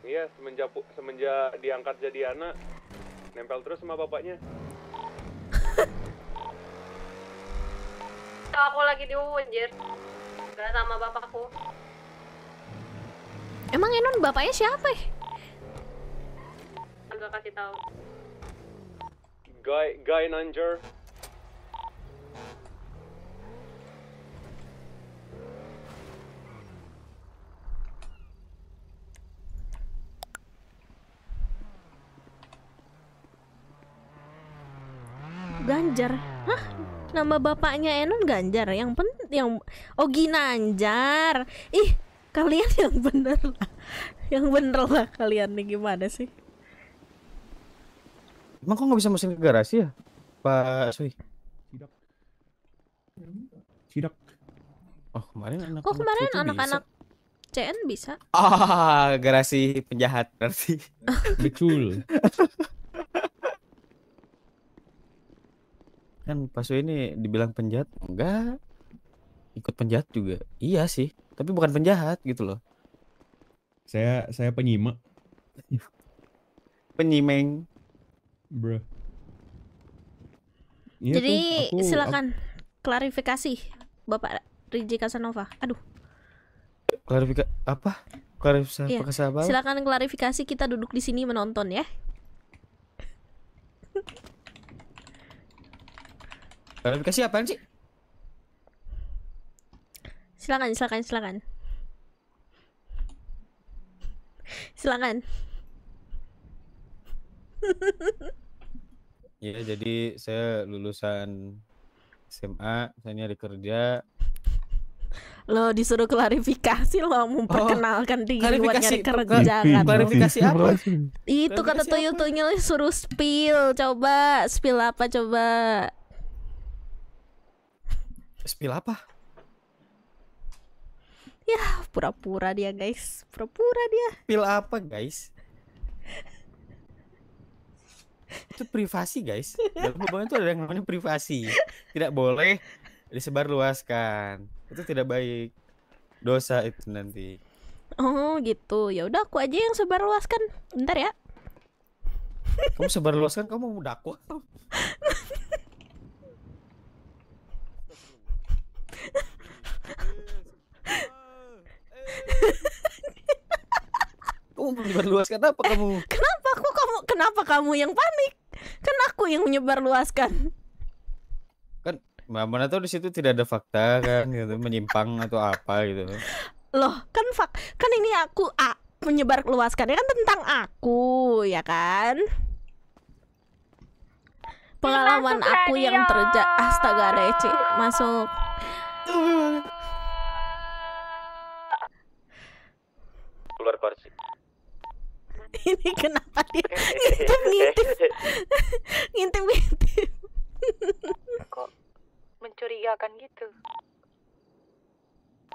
Iya, semenjak semenjak diangkat jadi anak, nempel terus sama bapaknya. aku lagi di UU, Gak sama bapakku. Emang Enon bapaknya siapa? Agak eh? kasih tahu. Guy, Guy Nanjer Ganjar hah nama bapaknya Enon Ganjar yang pen yang oh Nanjar. ih kalian yang bener lah yang bener lah kalian nih gimana sih emang kok nggak bisa mesin ke garasi ya Pak Sui tidak tidak oh kemarin anak kok oh, kemarin anak-anak CN bisa ah garasi penjahat berarti betul Kan Pasu ini dibilang penjahat enggak. Ikut penjahat juga. Iya sih, tapi bukan penjahat gitu loh. Saya saya penyimak. Penyimeng. Bro. Ya Jadi tuh, aku, silakan aku... klarifikasi Bapak Riji Casanova. Aduh. Klarifikasi apa? Klarifikasi iya. apa? Silakan klarifikasi kita duduk di sini menonton ya. Klarifikasi apa sih? Silakan, silakan, silakan. Silakan. ya, jadi saya lulusan SMA, saya nyari kerja. Lo disuruh klarifikasi lo memperkenalkan oh, diri buat nyari kerja kan. Klarifikasi apa? Itu kata tuyul-tuyul suruh spill, coba spill apa coba? Spill apa? Ya, pura-pura dia, guys. Pura-pura dia. Spill apa, guys? Itu privasi, guys. Dalam hubungan itu ada yang namanya privasi. Tidak boleh disebarluaskan. Itu tidak baik. Dosa itu nanti. Oh, gitu. Ya udah aku aja yang sebarluaskan. Bentar ya. Kamu sebarluaskan kamu mau dakwah. kamu luaskan apa kamu? kenapa aku kamu kenapa kamu yang panik? Kan aku yang menyebar luaskan? Kan mana tahu di situ tidak ada fakta kan gitu, menyimpang atau apa gitu. Loh, kan fak kan ini aku ah, menyebar ya kan tentang aku, ya kan? Pengalaman masuk iya, aku radio. yang terjadi ya. astaga receh masuk. keluar parsi ini kenapa dia ngintip ngintip ngintip ngintip kok mencurigakan gitu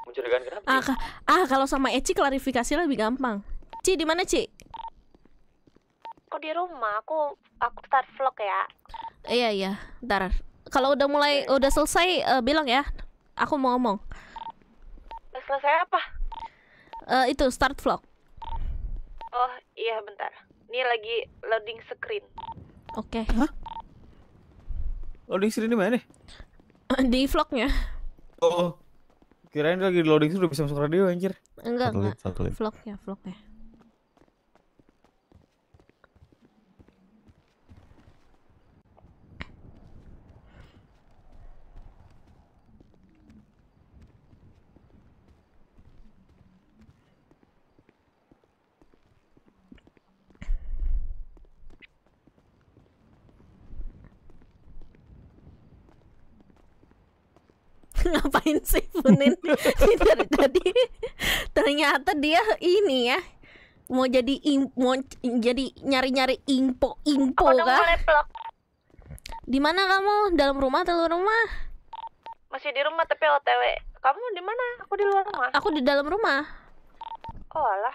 mencurigakan kenapa ah, ah kalau sama Eci klarifikasi lebih gampang Ci di mana Ci aku di rumah aku aku start vlog ya iya iya ntar kalau udah mulai udah selesai uh, bilang ya aku mau ngomong selesai apa uh, itu start vlog Oh iya bentar. Ini lagi loading screen. Oke. Okay. Hah? Loading screen di mana? di vlognya. Oh, oh. Kirain lagi loading screen udah bisa masuk radio anjir. Enggak, satelit, enggak. Satelit. Vlognya, vlognya. ngapain sih Funin dari tadi ternyata dia ini ya mau jadi im, mau jadi nyari-nyari info info kan Di mana kamu? Dalam rumah atau luar rumah? Masih di rumah tapi OTW. Kamu di mana? Aku di luar rumah. Aku di dalam rumah. Oh alah.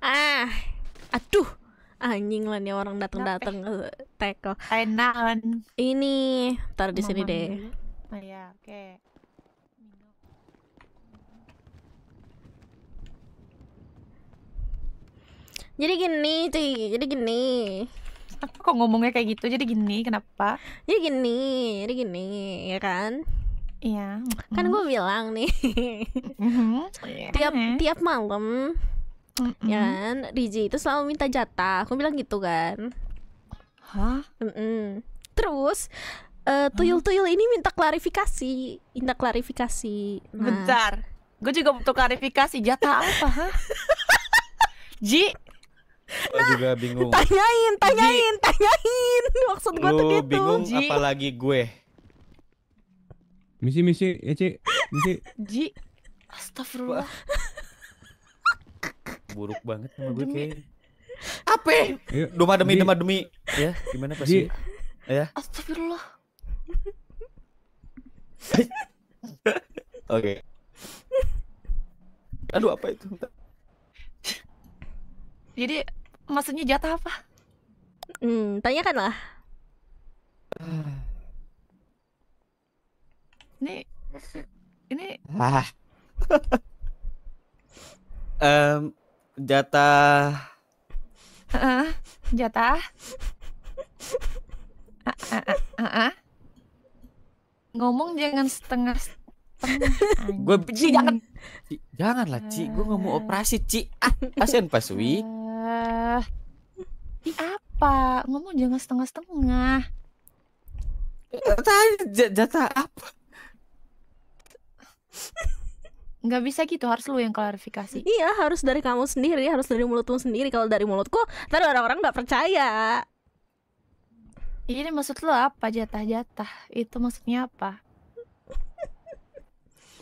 ah aduh anjing lah nih orang datang datang eh. teko enakan ini tar di sini deh oh, ya oke jadi gini cuy jadi gini aku kok ngomongnya kayak gitu jadi gini kenapa jadi gini jadi gini ya kan iya kan mm-hmm. gue bilang nih mm-hmm. tiap iya. tiap malam mm -mm. ya kan Riji itu selalu minta jatah aku bilang gitu kan hah mm -mm. terus uh, tuyul-tuyul ini minta klarifikasi minta klarifikasi nah. bentar gue juga butuh klarifikasi jatah apa hah? Ji Gue nah, juga bingung. Tanyain, tanyain, Ji, tanyain. Maksud gue tuh gitu. bingung Ji. apalagi gue. Misi, misi, ya Ci. Misi. Ji. Astagfirullah. buruk banget sama gue kayak apa iya. doma demi doma demi ya gimana pasti ya astagfirullah oke okay. aduh apa itu jadi maksudnya jatah apa hmm lah ini ini ah um, jatah uh, jatah uh, uh, uh, uh. ngomong jangan setengah gue benci jangan janganlah ci gue nggak mau operasi ci ah pasien pasui uh, apa ngomong jangan setengah setengah ah, eh, jatah apa nggak bisa gitu harus lu yang klarifikasi iya harus dari kamu sendiri harus dari mulutmu sendiri kalau dari mulutku tadi orang-orang nggak percaya ini maksud lu apa jatah-jatah itu maksudnya apa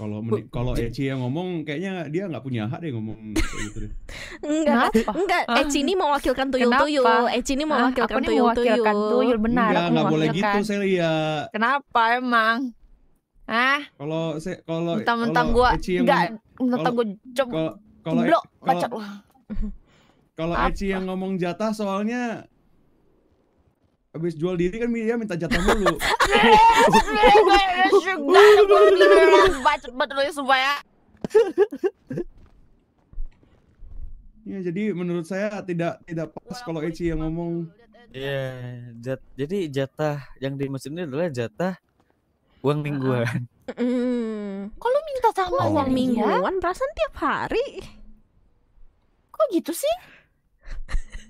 kalau kalau Eci yang ngomong kayaknya dia nggak punya hak deh ngomong gitu deh enggak enggak Eci ini mewakilkan tuyul Kenapa? tuyul Eci ini mewakilkan ah, tuyul tuyul benar enggak, nggak boleh gitu Celia kenapa emang Hah? Kalau saya kalau mentang-mentang gua enggak mentang gua coba kalau kocok Kalau Eci yang ngomong jatah soalnya habis jual diri kan dia minta jatah dulu. Ya jadi menurut saya tidak tidak pas kalau Eci yang ngomong. Iya, jadi jatah yang dimaksud ini adalah jatah uang mingguan. Mm. Kalau minta sama oh. uang mingguan, perasaan tiap hari. Kok gitu sih?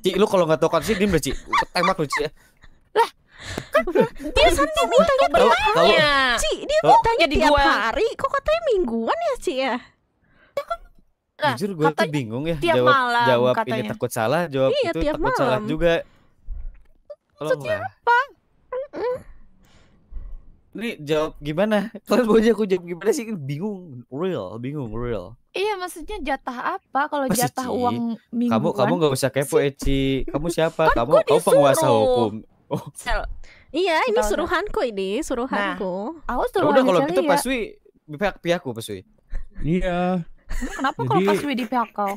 Cik, lu kalau nggak tahu kan sih, deh, Ci. Tembak lu, Cik. ya. Lah, kan dia sandi mintanya bertanya. Cik, dia oh. mintanya tiap gua. hari. Kok katanya mingguan ya, cik ya? Nah, Jujur gue tuh bingung ya tiap jawab, malam, jawab katanya. ini takut salah, jawab iya, itu tiap takut malam. salah juga. Kalau apa? Mm -mm. Ini jawab gimana? Kalau maunya aku jawab gimana sih? Kan bingung, real, bingung, real. Iya, maksudnya jatah apa? Kalau jatah Ci, uang mingguan. Kamu kamu nggak usah kepo, Eci. Kamu siapa? kan kamu kamu penguasa hukum. Oh. Sel. Iya, ini Tau suruhanku ini, suruhanku. Nah, aku suruhan ya Udah kalau gitu ya. Paswi pihak pihakku Paswi. Iya. Kenapa kalau Paswi di pihak kau?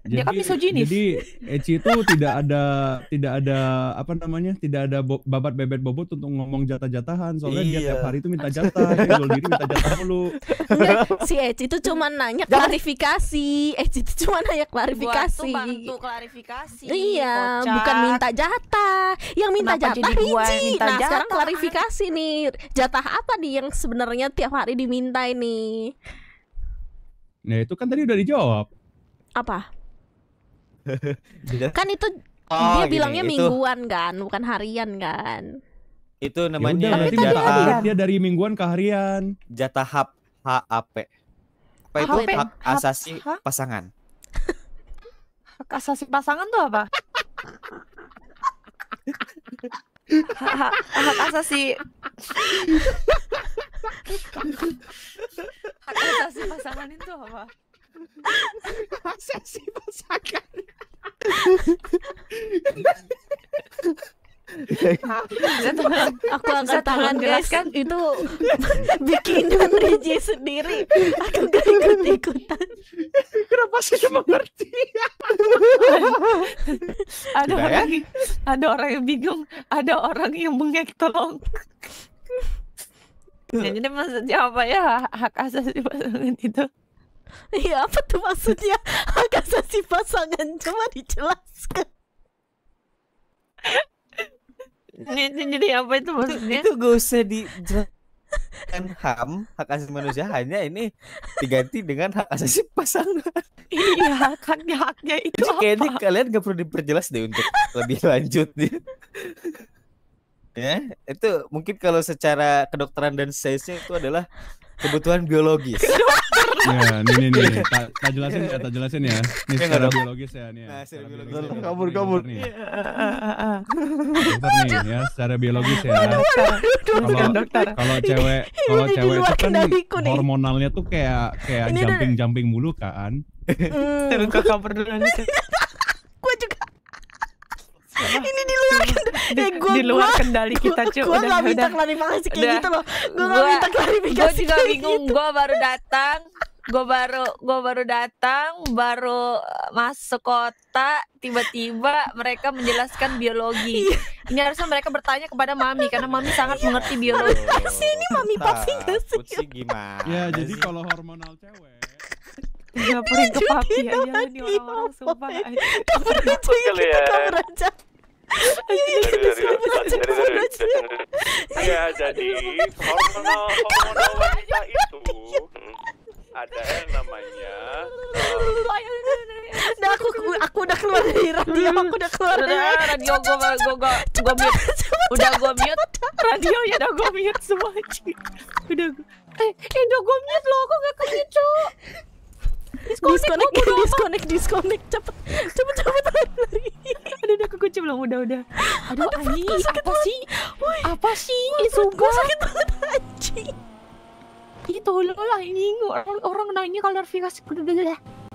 jadi, dia kan misoginis. Jadi Eci itu tidak ada tidak ada apa namanya? tidak ada bo babat bebet bobot untuk ngomong jatah-jatahan soalnya iya. dia tiap hari itu minta jatah, jual diri minta jatah dulu. si Eci itu cuma nanya klarifikasi. Eci itu cuma nanya klarifikasi. Buat bantu klarifikasi. Iya, kocak. bukan minta jatah. Yang minta Kenapa jatah Eci. nah, jatah. sekarang klarifikasi nih. Jatah apa nih yang sebenarnya tiap hari diminta ini Nah, itu kan tadi udah dijawab. Apa? Gitu. kan itu oh, dia gini, bilangnya itu... mingguan kan, bukan harian kan. Itu ya namanya Yaudah, jatah jatah dia, dia dari mingguan ke harian. Jatah hap HAP. Apa itu hak asasi ha? pasangan? hak asasi pasangan tuh apa? hak, hak asasi hak asasi pasangan itu apa? aku angkat tangan guys kan itu bikinan Riji sendiri aku gak ikut ikutan kenapa sih cuma ngerti ada orang ya. ada orang yang bingung ada orang yang mengek tolong jadi maksudnya apa ya hak asasi pasangan itu Iya apa tuh maksudnya hak asasi pasangan cuma dijelaskan. Ini jadi apa itu maksudnya? Itu gak usah dijelaskan ham hak asasi manusia hanya ini diganti dengan hak asasi pasangan. Iya haknya haknya itu. Jadi kalian gak perlu diperjelas deh untuk lebih lanjut nih. ya itu mungkin kalau secara kedokteran dan sainsnya itu adalah kebutuhan biologis. ya, nih nih nih, iya. tak ta jelasin ya, tak jelasin ya. Ini secara biologis ya, nih. Ya. Nah, kabur, kabur. Nih. Dokter iya. nih ya, secara biologis ya. Kalau kalau cewek, kalau cewek itu kan hormonalnya tuh kayak kayak jumping-jumping mulu kan. Hmm. Terus kakak dulu nih. Gue juga Iya. ini di luar iya. kendali ya, gua, di luar gua, kendali kita cuy gue gak minta klarifikasi kayak udah, gitu loh gue gak minta klarifikasi gue juga kayak bingung gitu. gue baru datang gue baru gue baru datang baru eh, masuk kota tiba-tiba mereka menjelaskan biologi iya. ini harusnya mereka bertanya kepada mami karena mami sangat mengerti biologi oh, sih ini mami pasti gak sih gimana ya jadi kalau hormonal cewek Ya, Ngapain ke papi ya, ya, di orang-orang sumpah. Kamu aja, kita kamu aja. Ya jadi hormonal hormonal wanita itu ada yang namanya Nah aku aku udah keluar dari radio hmm. aku udah keluar dari radio gue gue gue gue mute udah gue mute radio ya udah gue mute semua udah eh eh udah gue mute loh aku gak ke disconnect disconnect disconnect, disconnect cepet cepet cepet lari aduh udah kekunci belum udah udah aduh Ani apa sih apa sih Izuba sakit banget anjing ini tolong lah ini orang orang nanya klarifikasi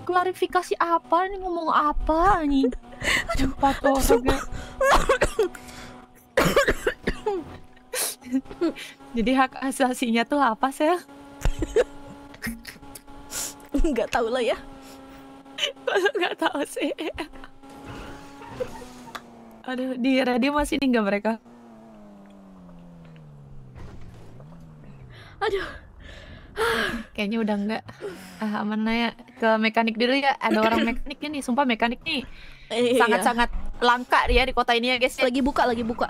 klarifikasi apa nih ngomong apa ani? aduh aduh, orang jadi hak asasinya tuh apa sel nggak tahu lah ya kalau nggak tahu sih aduh di radio masih nih nggak mereka aduh kayaknya udah nggak. ah, aman ya ke mekanik dulu ya ada orang mekanik nih sumpah mekanik nih iya. sangat-sangat langka ya di kota ini ya guys ya. lagi buka lagi buka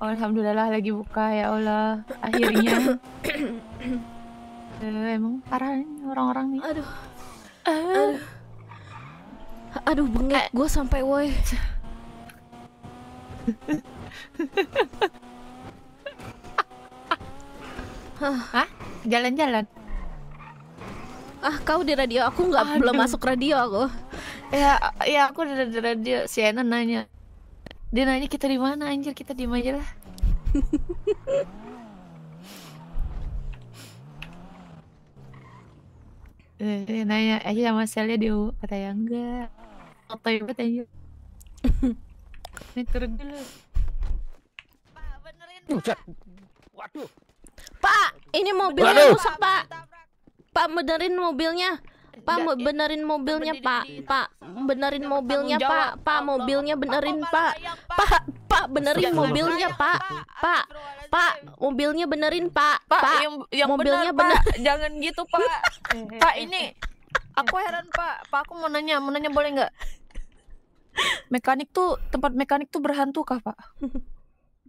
oh, alhamdulillah lagi buka ya Allah akhirnya Eh, emang parah orang-orang nih. Aduh. Aduh. Aduh bengek eh. gue sampai woi. Hah? Jalan-jalan. Ah, kau di radio. Aku nggak belum masuk radio aku. Ya, ya aku di, radio. Sienna nanya. Dia nanya kita di mana anjir, kita di mana lah. Dia nanya aja sama selnya dia kata ya enggak otoy banget aja ini turun dulu pak benerin pak. waduh pak ini mobilnya rusak pak pak benerin mobilnya Pak mau ya, benerin mobilnya Pak Pak benerin mobilnya Pak Pak mobilnya benerin Pak Pak Pak benerin mobilnya Pak Pak Pak mobilnya benerin Pak Pak yang mobilnya bener jangan gitu Pak Pak ini aku heran Pak Pak aku mau nanya mau nanya boleh nggak mekanik tuh tempat mekanik tuh berhantu kah Pak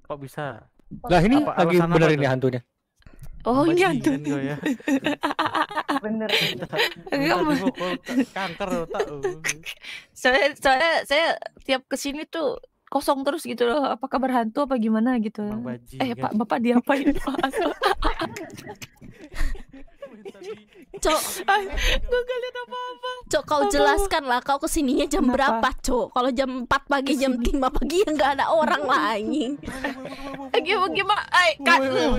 Kok bisa lah ini lagi benerin ya hantunya Oh iya tuh. Ya. Bener. Enggak kanker tau? Uh. Saya, saya, saya tiap kesini tuh kosong terus gitu loh. Apa kabar apa gimana gitu. eh Pak, Bapak diapain? Pak? Cok, gue gak liat apa-apa. Cok, kau apa? jelaskan lah, kau kesininya jam Kenapa? berapa, Cok? Kalau jam 4 pagi, Kesini. jam 5 pagi ya gak ada orang lah, eh, anjing. Gimana, gimana? Eh, kak, hmm.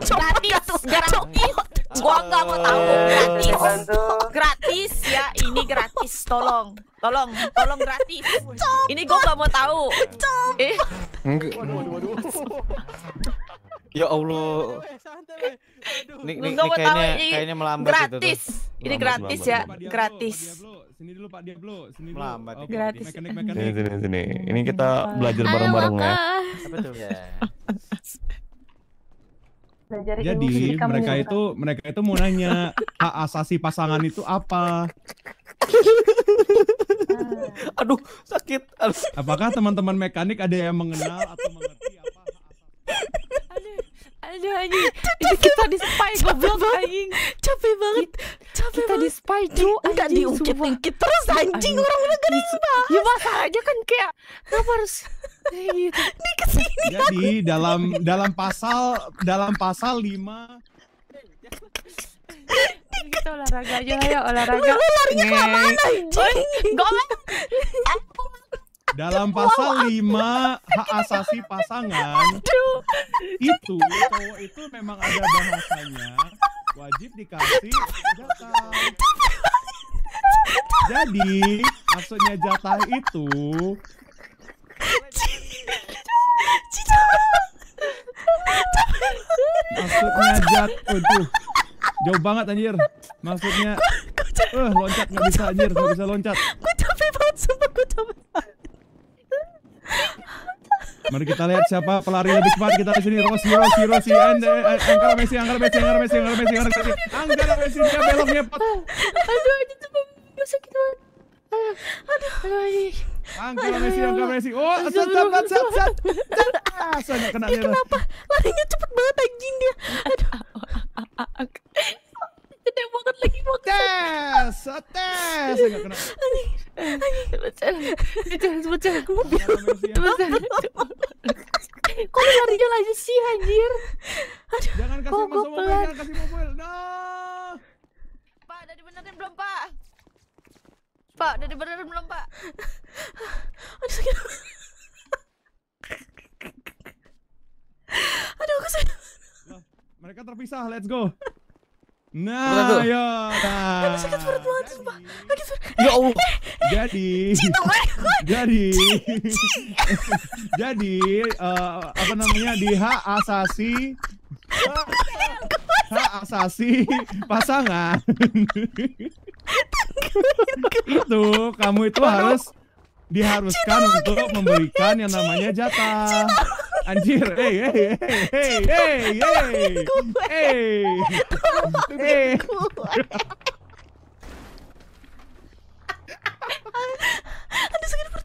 gratis, gratis. Gua gak mau tahu, gratis. Gratis ya, ini gratis, tolong. Tolong, tolong gratis. Ini gue gak mau tahu. Cok. Eh. Waduh, waduh, waduh. Ya Allah. Eh, eh, nih, nih, nih kayaknya kayaknya melambat gratis. itu. Gratis. Ini gratis ya, gratis. Sini dulu Pak Diablo, sini dulu. Melambat. gratis. Mekanik, mekanik. Sini, sini, sini. Ini kita belajar bareng-bareng ya. Jadi mereka itu mereka itu mau nanya hak asasi pasangan itu apa? Aduh sakit. Apakah teman-teman mekanik ada yang mengenal atau mengerti apa aja ini Itu kita di spy goblok anjing. Capek banget. Capek kita di spy cu. Enggak diungkit-ungkit terus anjing orang udah gede iya, bahas. Ya aja kan kayak kenapa harus gitu? ini Di kesini. Jadi dalam dalam pasal dalam pasal 5 kita olahraga aja ayo ya, olahraga lu larinya kelamaan anjing gong dalam pasal 5 hak asasi pasangan itu cowok itu memang ada bahasanya wajib dikasih jatah. Jadi maksudnya jatah itu maksudnya jat itu jauh banget anjir maksudnya eh uh, loncat nggak bisa anjir nggak bisa loncat Mari kita lihat siapa pelari lebih cepat. Kita di sini Rossi, Rossi, Rossi, eh, Angkara Messi, Angkara Messi, Angkara Messi, Angkara Messi, Angkara Messi. Angkara Messi dia belok Aduh, itu tuh sakit banget. Aduh, aduh. Angkara Messi, Angkara Messi. Oh, sat, sat, sat, sat. Ah, kena dia. Kenapa? Larinya cepet banget anjing dia. Aduh. Ah, ah, ah, tembakan lagi mau tes ah, tes nggak kena pecah pecah pecah mobil pecah kok larinya lagi sih anjir aduh jangan kasih mobil jangan kasih mobil nah pak udah dibenerin belum pak pak udah dibenerin belum pak aduh sakit aduh aku sakit mereka terpisah let's go Nah, ya. Nah. Aku sakit perut banget sumpah. Sakit perut. Ya Allah. Eh, eh, jadi. jadi. jadi uh, apa namanya di hak asasi hak asasi pasangan. Itu kamu itu harus diharuskan Cita untuk lagi, memberikan yang namanya jatah. Cita. Anjir, hey, hey, hey, hey, eh, hey, hey, hey, Ada sakit perut.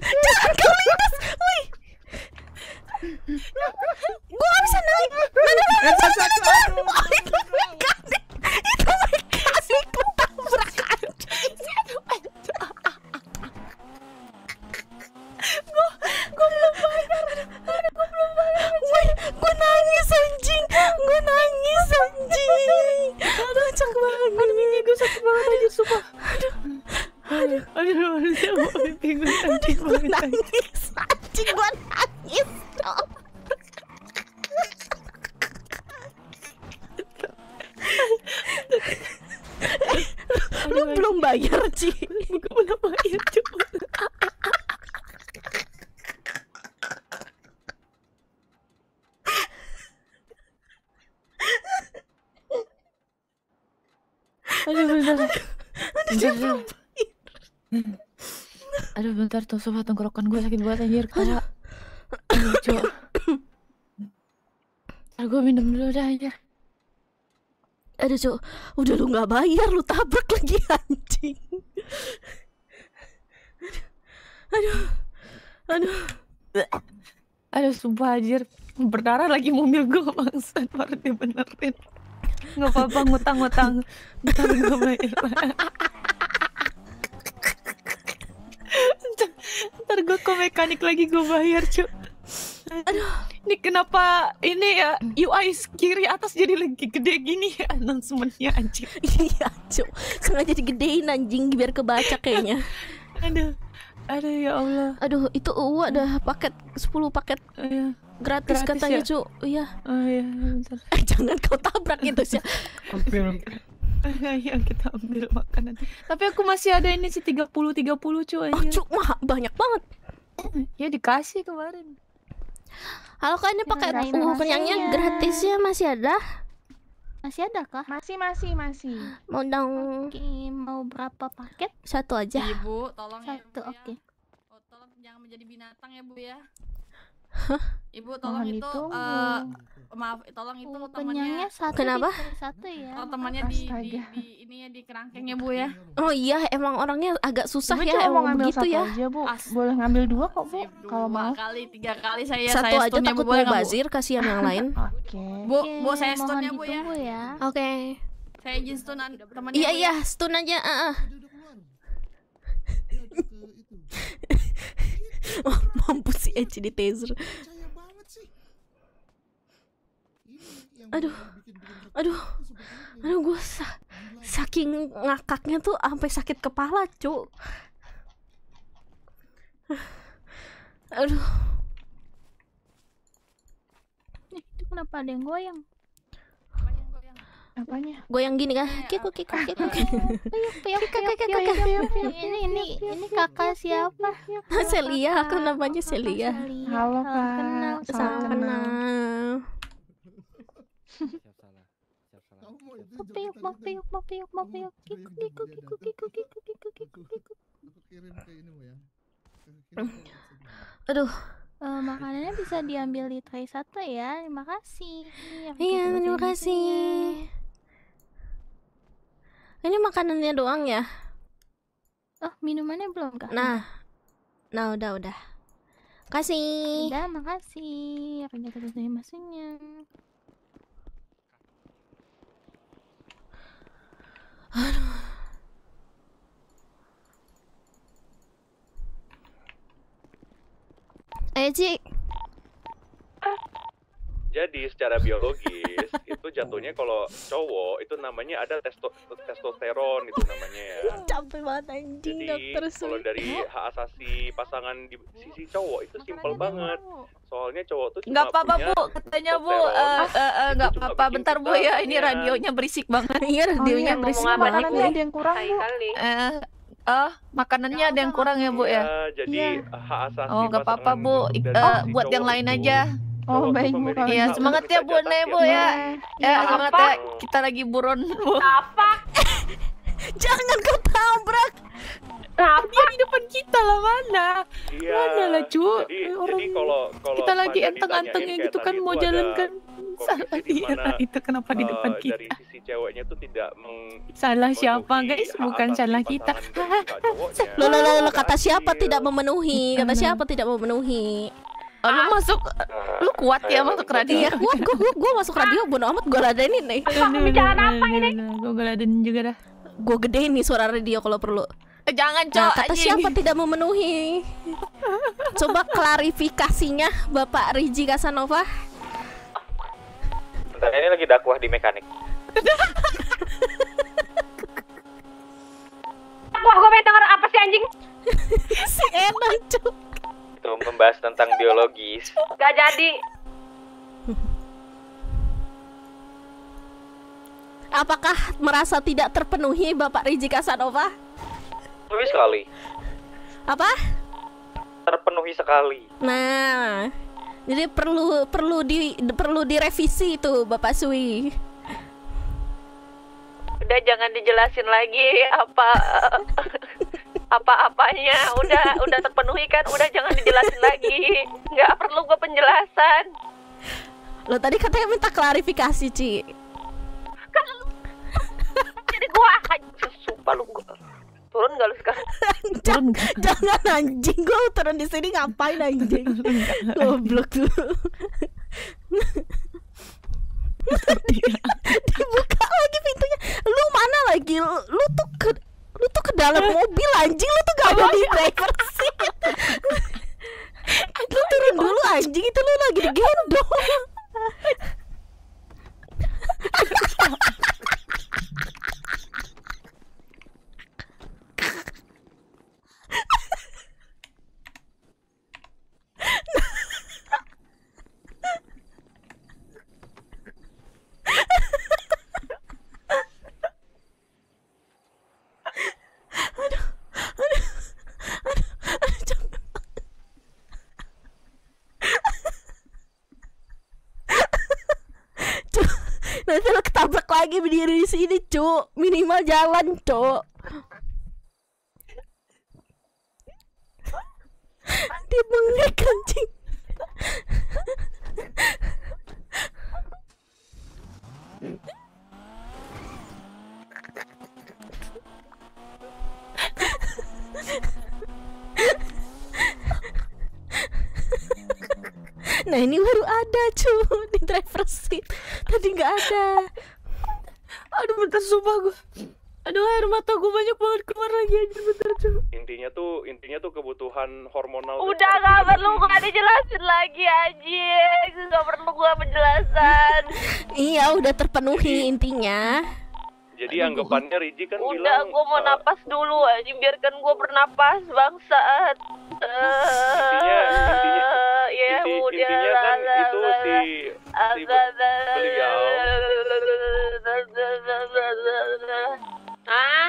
Jangan kau lintas, woi. Gua bisa naik. Mana mana mana mana. Itu itu tabrakan gue gue aduh gue gue gue nangis anjing gue nangis anjing gue gue banget sumpah aduh aduh nangis anjing gue nangis lu belum bayar Ci gue belum bayar cuma aduh bentar bentar bentar aduh bentar tuh sobat tenggorokan gue sakit banget anjir kepala aduh cok ntar gue minum dulu dah anjir aduh cok udah lu nggak bayar lu tabrak lagi anjing aduh aduh aduh sumpah anjir berdarah lagi mobil gue bangsat baru benerin nggak apa-apa ngutang-ngutang ntar gue bayar ntar gue ke mekanik lagi gue bayar cok Aduh, ini kenapa ini ya UI kiri atas jadi lagi gede gini ya announcementnya anjing. iya, cuk. Sengaja digedein anjing biar kebaca kayaknya. Aduh. Aduh ya Allah. Aduh, itu Uwa dah paket 10 paket. Oh, iya. Gratis, gratis katanya, ya? Cu. Iya. Oh iya, bentar. Eh, jangan kau tabrak itu sih. ambil Iya, kita ambil makanan. Tapi aku masih ada ini sih 30 30 cu aja. Oh, cu, mah banyak banget. ya dikasih kemarin. Halo kak ini pakai uh, nah, kenyangnya gratisnya masih ada? Masih ada kak? Masih, masih, masih. Mau dong. Okay, mau berapa paket? Satu aja. Ibu, tolong Satu, ya. Satu, ya. oke. Okay. Oh, tolong jangan menjadi binatang ya, Bu ya. Ibu tolong Mohon itu, eh, itu uh, maaf tolong itu oh, temannya satu kenapa? Satu ya. Oh, temannya di, di, di ini ya di kerangkengnya Bu ya. Oh iya, emang orangnya agak susah Ibu ya emang ngambil begitu satu ya. Aja, Bu. boleh ngambil dua kok, Bu. Kalau mau. kali, tiga kali saya Satu saya aja takut Bu, ya, bazir kasihan yang lain. Oke. Okay. Bu, Bu saya stunnya Bu ya. ya. Oke. Okay. Saya izin stun temannya. Iya, ya? iya, stun aja, Uh -uh. Mampus si Eci di taser. Aduh, aduh, aduh gue sa saking ngakaknya tuh sampai sakit kepala cu. Aduh. Eh, itu kenapa ada yang goyang? Apanya? Goyang gini kan? Kiko kiko kiko. Ini ini ini kakak siapa? Celia, aku namanya Celia. Halo kak. kikuk Salam kenal. kikuk kikuk kikuk kikuk kikuk kikuk kikuk kikuk kikuk kikuk kikuk kikuk kikuk kikuk kikuk kikuk Aduh, uh, makanannya bisa diambil di tray satu ya. Terima kasih. Iya, terima kasih. Ini makanannya doang ya? Oh, minumannya belum kak. Nah. Nah, udah udah. Kasih. Udah, makasih. Apa yang terus dari masuknya? Aduh. Eh, Ci. Jadi secara biologis itu jatuhnya kalau cowok itu namanya ada testo testosteron itu namanya ya. Capek banget anjing Jadi, Kalau dari hak asasi pasangan di sisi cowok itu simpel banget. Soalnya cowok tuh nggak apa-apa bu, katanya bu uh, uh, uh, nggak apa-apa. Bentar bu ya, ini radionya berisik banget. Iya oh, radionya oh, berisik banget. Makanannya ada yang kurang bu. Uh, makanannya ada yang kurang ya bu ya. Iya, jadi iya. hak asasi. Oh nggak apa-apa bu, uh, buat yang lain aja. Oh baik iya, ya, ya, Bu. Ya. Iya. Eh, iya semangat ya Bu Nebo ya. Ya semangat ya. Kita lagi buron Bu. Iya, apa? Jangan kau tabrak. Apa? Dia di depan kita lah mana? Iya. Mana lah cu? Jadi, Orang jadi kalau, kalau kita lagi enteng-entengnya gitu kan mau jalankan salah dia itu kenapa uh, di depan eh, kita dari sisi ceweknya tuh tidak meng salah siapa guys bukan salah kita lo lo lo kata siapa tidak memenuhi kata siapa tidak memenuhi Oh, lu ah. masuk lu kuat ya masuk iya, radio ya kuat gue gue gue masuk radio bono amat gue ladenin nih bicara apa ini gue ladenin juga dah gue gedein nih suara radio kalau perlu eh, jangan nah, cok nah, kata siapa siapa tidak memenuhi coba klarifikasinya bapak Riji Kasanova Bentar, ini lagi dakwah di mekanik dakwah gue pengen denger apa sih anjing si enak cok waktu gitu, membahas tentang biologis. Gak jadi. Apakah merasa tidak terpenuhi Bapak Riji Kasanova? Terpenuhi sekali. Apa? Terpenuhi sekali. Nah, jadi perlu perlu di perlu direvisi itu Bapak Sui udah jangan dijelasin lagi apa apa-apanya udah udah terpenuhi kan udah jangan dijelasin lagi nggak perlu gue penjelasan lo tadi katanya minta klarifikasi Ci kan jadi gue sumpah lu gue turun gak lu sekarang? turun Jangan anjing, gue turun di sini ngapain anjing? blok tuh. Ya. Dibuka lagi pintunya. Lu mana lagi? Lu tuh lu tuh ke dalam mobil anjing lu tuh gak ada di driver seat lu turun dulu anjing itu lu lagi digendong berdiri di sini, Cuk. Minimal jalan, Cuk. Dia bengek kancing. Nah ini baru ada cu di driver seat Tadi gak ada aduh bentar sumpah gue aduh air mata gue banyak banget keluar lagi aja bentar cu intinya tuh intinya tuh kebutuhan hormonal udah gak perlu gue dijelasin lagi aja gak perlu gue penjelasan iya udah terpenuhi intinya jadi Aduh, anggapannya Riji kan Udah, bilang Udah, gue mau uh, napas dulu aja biarkan gue bernapas bangsat. Intinya, intinya, eh, ya, inti, intinya kan lala, itu lala. si si beliau. Ah?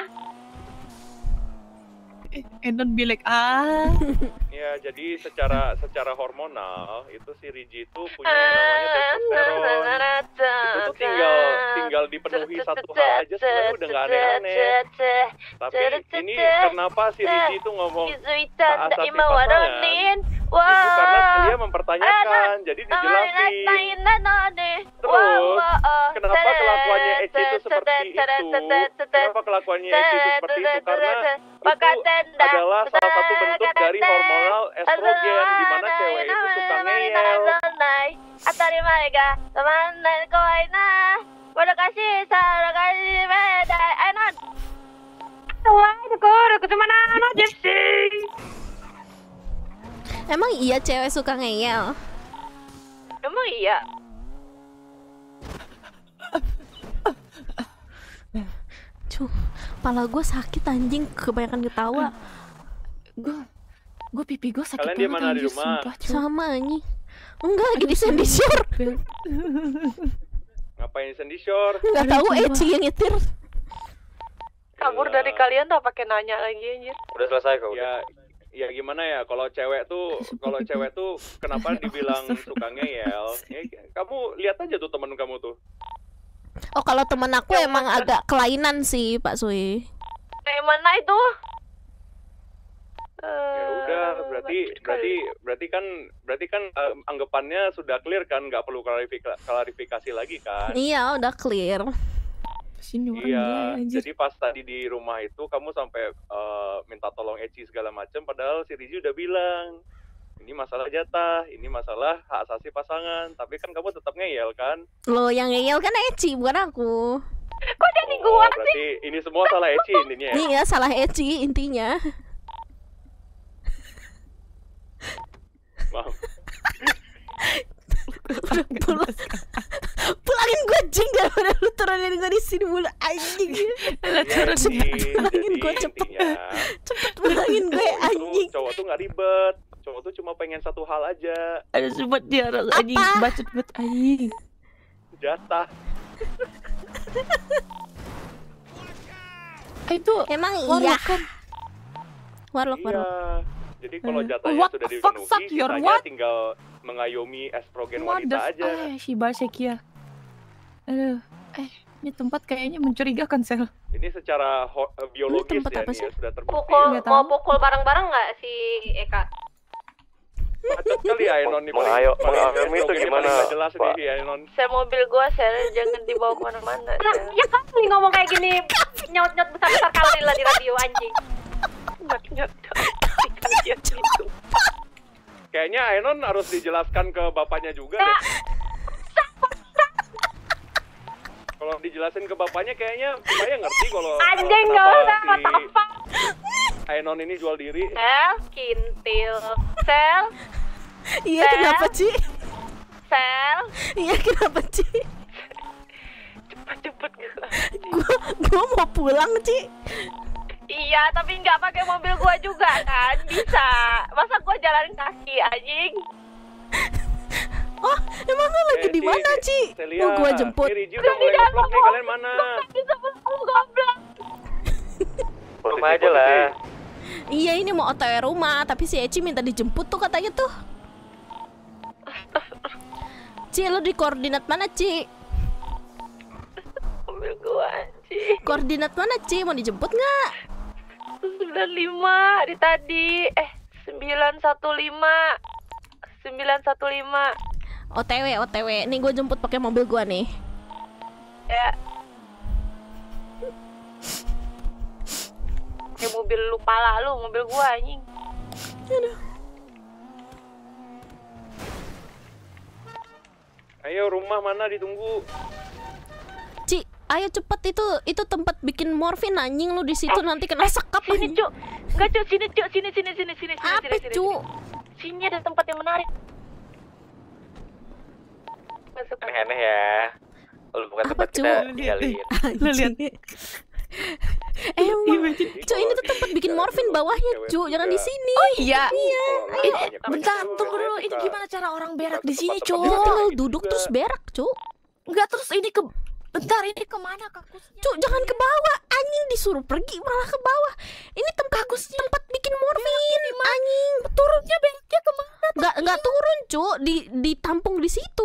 Eh, Enon bilek ah. Ya, jadi secara secara hormonal itu si Riji itu punya yang eh, namanya testosteron. Itu tuh tinggal tinggal dipenuhi satu hal aja sebenarnya udah nggak aneh-aneh. Tapi ini kenapa si Riji itu ngomong saat-saat Wah. Itu karena dia mempertanyakan, jadi Terus, kenapa kelakuannya Eci itu seperti itu? Kenapa kelakuannya Eci itu seperti itu? Karena itu adalah salah satu bentuk dari hormonal estrogen, di mana cewek itu suka ngeyel. Wah, itu kok, Emang iya cewek suka ngeyel? Emang iya? Cuh, pala gue sakit anjing kebanyakan ketawa. Gue gue pipi gue sakit Kalian banget anjing, Sumpah, cu. Sama anjing. Enggak, di Shore Ngapain Gak tau, tau, Eci yang nyetir. Kabur dari kalian tau pakai nanya lagi anjir. Udah selesai kok. Ya, ya gimana ya kalau cewek tuh kalau cewek tuh kenapa dibilang suka ngeyel ya, kamu lihat aja tuh teman kamu tuh oh kalau teman aku ya, emang agak kelainan sih Pak Sui kayak mana itu ya udah eh, berarti berarti berarti kan berarti kan uh, anggapannya sudah clear kan nggak perlu klarifikasi lagi kan iya udah clear terusin orang iya, jadi pas tadi di rumah itu kamu sampai uh, minta tolong Eci segala macam padahal si Rizy udah bilang ini masalah jatah, ini masalah hak asasi pasangan, tapi kan kamu tetap ngeyel kan? Lo yang ngeyel kan Eci, bukan aku. Kok jadi oh, gua berarti sih? ini semua salah Eci intinya. Ya? Iya, salah Eci intinya. Maaf. pulangin gue jing daripada lu turunin gue di sini mulu anjing iya. iya, iya. cepet pulangin gue cepet cepet pulangin gue anjing cowok tuh nggak ribet cowok tuh cuma pengen satu hal aja ada sempat dia anjing bacot banget anjing jatah itu emang iya. kan warlock warlock jadi kalau eh, jatahnya What sudah dipenuhi fuck, fuck, tinggal mengayomi estrogen wanita aja. Ah, eh, Shiba Sekia. Ya. Aduh, eh ini tempat kayaknya mencurigakan sel. Ini secara eh, biologis ini tempat ya, apa sih? Ya, sudah terbukti. Pukul, ya. mau pukul bareng-bareng nggak si Eka? Macet kali ya Enon nih. Ayo, mengambil itu gimana? jelas Pak. nih ya, Enon. Saya mobil gua sel jangan dibawa kemana-mana. Nah, ya kali ngomong kayak gini Nyot-nyot besar-besar kali lah di radio anjing. Nyot-nyot ya, gitu. Kayaknya Enon harus dijelaskan ke bapaknya juga deh. Kalau dijelasin ke bapaknya kayaknya saya ngerti kalau Anjing nggak usah apa-apa. Ainon ini jual diri. Sel, kintil. Sel. Iya kenapa, Ci? Sel. Iya kenapa, Ci? Cepet-cepet Gue gue mau pulang, Ci. Iya, tapi nggak pakai mobil gua juga kan? Bisa. Masa gua jalan kaki, anjing? Oh, emang lo lagi di eh, mana, Ci? Mau oh, gua jemput. Udah di dalam kalian mana? Bisa pesku goblok. Rumah aja lah. Iya, ini mau OTW rumah, tapi si Eci minta dijemput tuh katanya tuh. Ci, lo di koordinat mana, Ci? Mobil gua, Ci. Koordinat mana, Ci? Mau dijemput nggak? 95 di tadi. Eh, 915. 915. OTW, OTW. Nih gue jemput pakai mobil gue nih. Ya. Ya mobil lu pala lu, mobil gue anjing. Aduh. Ayo rumah mana ditunggu? Ci, ayo cepet itu itu tempat bikin morfin anjing lu di situ eh, nanti kena eh, sekap sini, Cuk. Enggak, Cuk, sini, Cuk, sini sini sini sini sini. Apa, Cuk? Sini ada tempat yang menarik aneh-aneh ya lu bukan tempat kita lu lihat Emang, cu ini tuh tempat bikin gitu. morfin bawahnya, cu. Jangan di sini. Oh iya. Iya. iya. Ini, eh, bentar, tunggu dulu. Ini gimana cara orang berak di sini, cu? Tinggal gitu duduk terus berak, cu. Enggak terus ini ke Bentar ini kemana kakusnya? Cuk jangan ke bawah, anjing disuruh pergi malah ke bawah. Ini tempat kakus tempat bikin morfin, anjing. Turunnya beraknya kemana? Enggak enggak turun, cuk. Di ditampung di situ.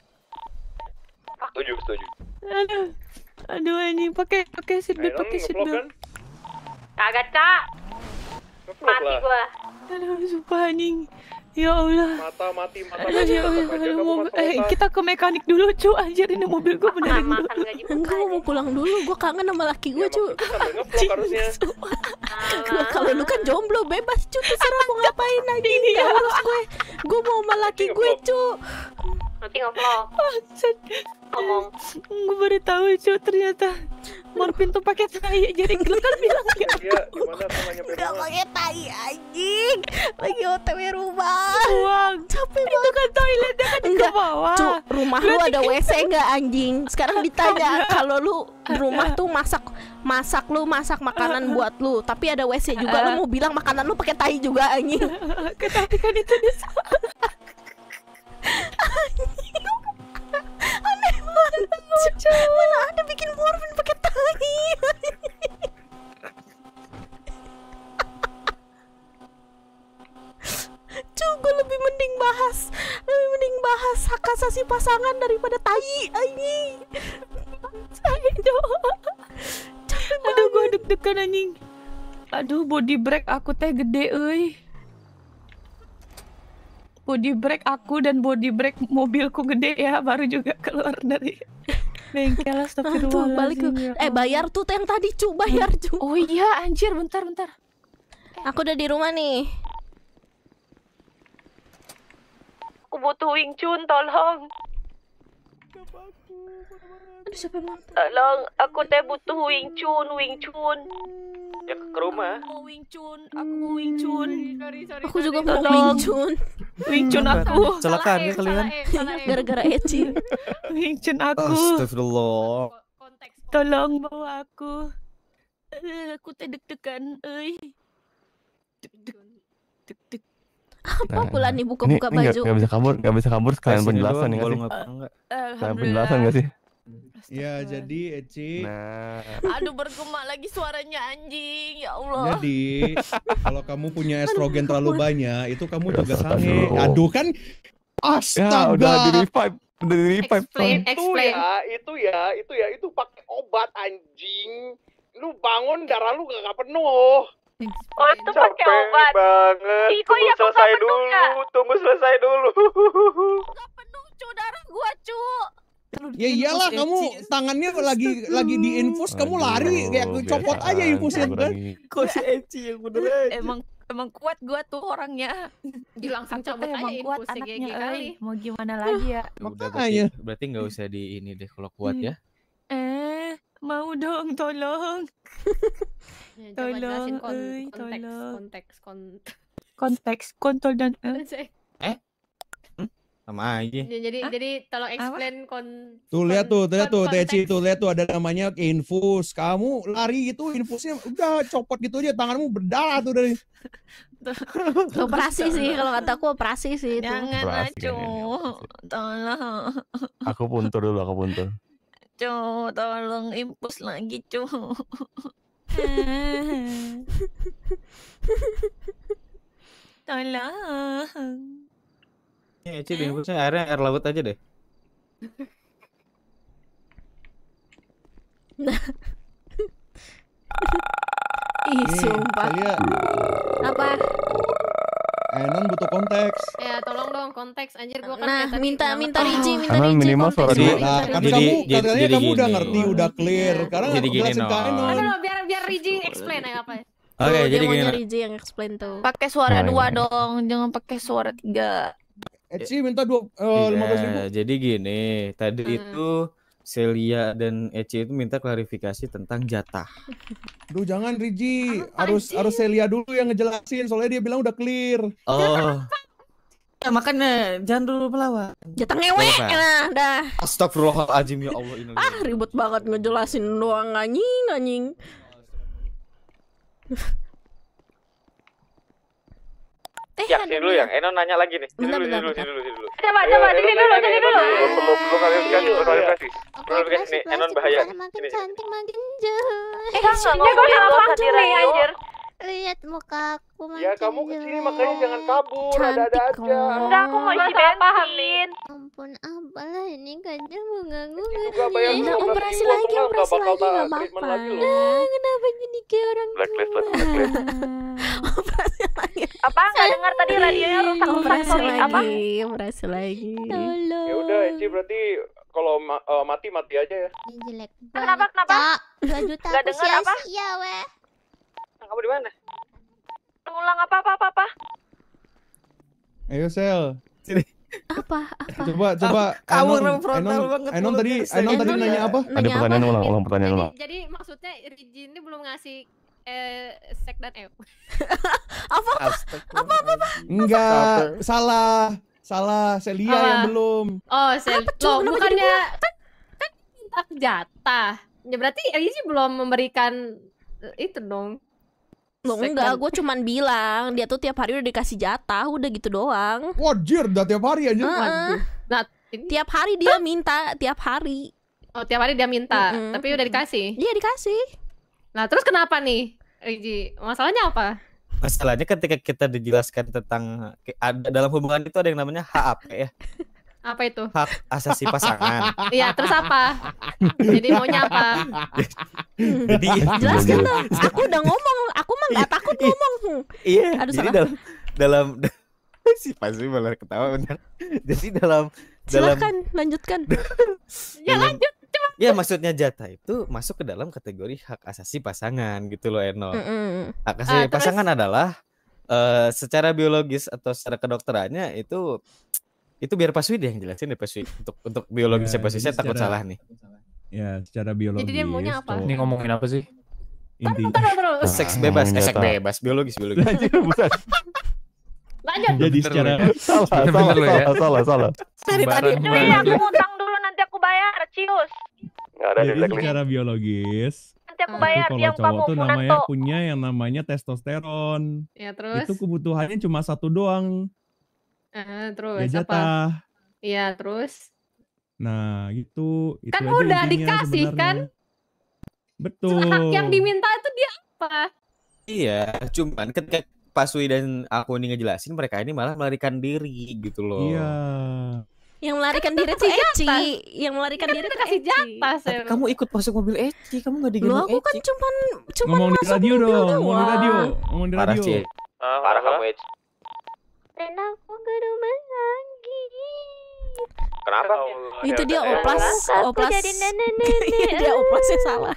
Setuju, setuju. Aduh. Aduh ini pakai pakai seatbelt, pakai seatbelt. Kagak, Cak. Mati gua. Aduh, sumpah anjing. Ya Allah. Mata mati, mata mati. Ya Allah, aduh, mobil. Eh, kita ke mekanik dulu, cu. Anjir, ini mobil gue ah, benar dulu. Enggak, mau pulang dulu. Gue kangen sama laki gue, cu. Gue kalau lu kan jomblo, bebas, cu. Terserah mau ngapain lagi. Ini ya harus gue. Gue mau sama laki gue, cu berarti ngevlog oh, ngomong gue baru tahu cuy ternyata morfin tuh pakai tai jadi gue kan bilang gak ya. iya gimana sama nyampe gak pakai tai anjing lagi otw rumah uang capek banget itu kan toiletnya kan di bawah cu rumah lu ada kan wc gak anjing sekarang ditanya kalau lu di rumah tuh masak masak lu masak makanan buat lu tapi ada wc juga lu mau bilang makanan lu pakai tai juga anjing ketahui kan itu disalah aneh banget lucu mana ada bikin morfin pakai tali? Cuk, gue lebih mending bahas lebih mending bahas hak asasi pasangan daripada tai ini. saya doa aduh gue deg-degan anjing aduh body break aku teh gede euy body break aku dan body break mobilku gede ya baru juga keluar dari bengkel astagfirullah balik ya eh bayar tuh yang tadi cu bayar cu oh iya anjir bentar bentar eh. aku udah di rumah nih aku butuh Wing Chun tolong Aduh, siapa yang Tolong, aku teh butuh Wing Chun, Wing Chun ke rumah. Aku mau Wing Chun, aku mau Wing Chun. aku juga mau Wing Chun. Wing Chun aku. Celakaan ya, ya kalian. Ya, ya. Gara-gara Eci. Wing Chun aku. Astagfirullah. Tolong bawa aku. Eh, aku deg-degan, euy. Deg-deg. Apa nah, pula nih buka-buka baju? Gak bisa kabur, gak bisa kabur sekalian penjelasan nih. Eh, sekalian penjelasan gak sih? Astaga. Ya, jadi Eci. Nah. Aduh bergema lagi suaranya anjing. Ya Allah. Jadi, kalau kamu punya estrogen terlalu banyak, itu kamu ya juga sange. Aduh kan astaga. Ya, udah di revive. Udah di revive. Explain, explain. Ya, itu ya, itu ya, itu pakai obat anjing. Lu bangun darah lu gak, penuh. Oh itu pakai obat. banget. Ih, tunggu ya, selesai dulu, tunggu selesai dulu. Gak penuh cu darah gua cu. Ya iyalah kamu tangannya lagi lagi infus kamu lari kayak copot aja infusnya kan. Coach Eci yang bener emang emang kuat gua tuh orangnya. Langsung copot aja emang kuat anaknya kali. Eh. Mau gimana lagi ya? Udah, Berarti gak usah di ini deh kalau kuat hmm. ya. Eh, mau dong tolong. Ya, tolong, eh, tolong. Konteks, konteks, konteks. Konteks, kontol dan Eh? sama aja. Ya, jadi Hah? jadi tolong explain Apa? kon Tuh lihat tuh, lihat tuh Teci tuh lihat tuh ada namanya infus. Kamu lari gitu infusnya udah copot gitu aja tanganmu berdarah tuh dari operasi sih kalau kata aku operasi sih itu. Jangan acu. Ah, tolong. Aku puntur dulu, aku puntur. Cu, tolong infus lagi, cu. tolong. Ya, Eci bingkusnya eh? airnya air laut aja deh. Nah. Ih, sumpah. Kalia. Ya. Apa? Enang eh, butuh konteks. Ya, tolong dong konteks anjir gua kan Nah, minta minta Riji, minta Riji. Minimal suara dia. Nah, kan jadi, kamu jadi, katanya jadi kamu gini. udah ngerti, udah clear. Ya. Karena jadi gini no. Kan, no, biar biar Rizky explain aja apa. Ya? Oke, okay, jadi gini. Rizky yang explain tuh. Pakai suara nah, dua dong, jangan pakai suara tiga. Eh, Eci minta dua eh, iya, lima belas ribu. Jadi gini, tadi hmm. itu Celia dan Eci itu minta klarifikasi tentang jatah. Duh jangan Riji, harus harus Celia dulu yang ngejelasin soalnya dia bilang udah clear. Oh. Ya, makanya jangan dulu pelawak. Jatah ngewe. Nah, ya, dah. Astagfirullahaladzim ya Allah ini. Ah, ribet banget ngejelasin doang anjing anjing. Eh, ya, sini dulu ya. Eno nanya lagi nih. Sini dulu, sini dulu, sini dulu, sini dulu. Coba, coba, sini dulu, sini dulu. Perlu perlu kalian kan perlu klarifikasi. Perlu klarifikasi nih, Eno bahaya. Makin cantik makin jauh. Eh, sini gue salah pancing nih, anjir. Lihat muka aku makin Ya kamu ke sini makanya jangan kabur, ada-ada aja. Enggak, aku mau isi bensin. pahamin. Ampun, apalah ini kadang mengganggu gue. Ya, operasi lagi, operasi lagi enggak apa-apa. Kenapa jadi kayak orang tua? apa nggak dengar tadi radionya rusak rusak oh, sorry apa merasa lagi ya udah Eci berarti kalau ma uh, eh, mati mati aja ya jelek ah, banget kenapa kenapa dua juta nggak dengar apa iya weh kamu di mana ulang apa apa apa apa ayo sel sini apa apa coba coba kamu Enon, frontal banget Enon tadi Enon tadi nanya apa ada pertanyaan ulang ulang pertanyaan ulang jadi maksudnya Riji ini belum ngasih eh sek dan F. apa apa? Apa apa? apa? Enggak, salah. Salah, Celia oh. yang belum. Oh, Celia. Loh, bukannya kan kan minta jatah. Ya berarti sih belum memberikan eh, itu dong. Lo enggak, gue cuman bilang dia tuh tiap hari udah dikasih jatah, udah gitu doang. Wajir, udah tiap hari aja. Uh Nah, ini... tiap hari dia minta, tiap hari. Oh, tiap hari dia minta, mm -hmm. tapi udah dikasih. Iya, dikasih. Nah, terus kenapa nih, Riji? Masalahnya apa? Masalahnya ketika kita dijelaskan tentang ada dalam hubungan itu ada yang namanya HAP ya. Apa itu? Hak asasi pasangan. Iya, terus apa? Jadi maunya apa? Jadi jelaskan dong. Aku udah ngomong, aku mah gak takut iya. ngomong. Hmm. Iya. Aduh, jadi dalam dalam si pasti malah ketawa benar. Jadi dalam Silahkan, dalam, lanjutkan. ya lanjut ya maksudnya jatah itu masuk ke dalam kategori hak asasi pasangan gitu loh Eno. Mm -hmm. Hak asasi uh, pasangan terus... adalah uh, secara biologis atau secara kedokterannya itu itu biar Pak Swidi yang jelasin deh ya, Pak untuk untuk biologisnya ya, Pak saya secara, takut salah nih. Ya, secara biologis. Jadi dia maunya apa? Ini ngomongin apa sih? Inti. Taruh, eh, Seks bebas, eh, seks bebas, biologis, biologis. Lanjut. Lanjut. Jadi secara salah, salah, salah, salah, salah. Dari aku mau Cius. Gak ada Jadi secara biologis nanti aku bayar itu kalau cowok tuh namanya punya yang namanya testosteron. Ya terus. Itu kebutuhannya cuma satu doang. Eh, terus ya, apa? Iya terus. Nah gitu. Itu kan udah dikasih kan? Betul. Hak yang diminta itu dia apa? Iya, cuman ketika Pak Sui dan aku ini ngejelasin mereka ini malah melarikan diri gitu loh. Iya yang melarikan diri tuh Eci yang melarikan kan diri tuh kasih jatah ya. kamu ikut masuk mobil Eci kamu gak digendong Eci aku kan cuma, cuman ngomong masuk di radio mobil dong ngomong di radio ngomong di radio parah sih parah kamu Eci dan aku ke rumah lagi Kenapa? Itu dia oplas, oplas. Iya, dia oplasnya salah.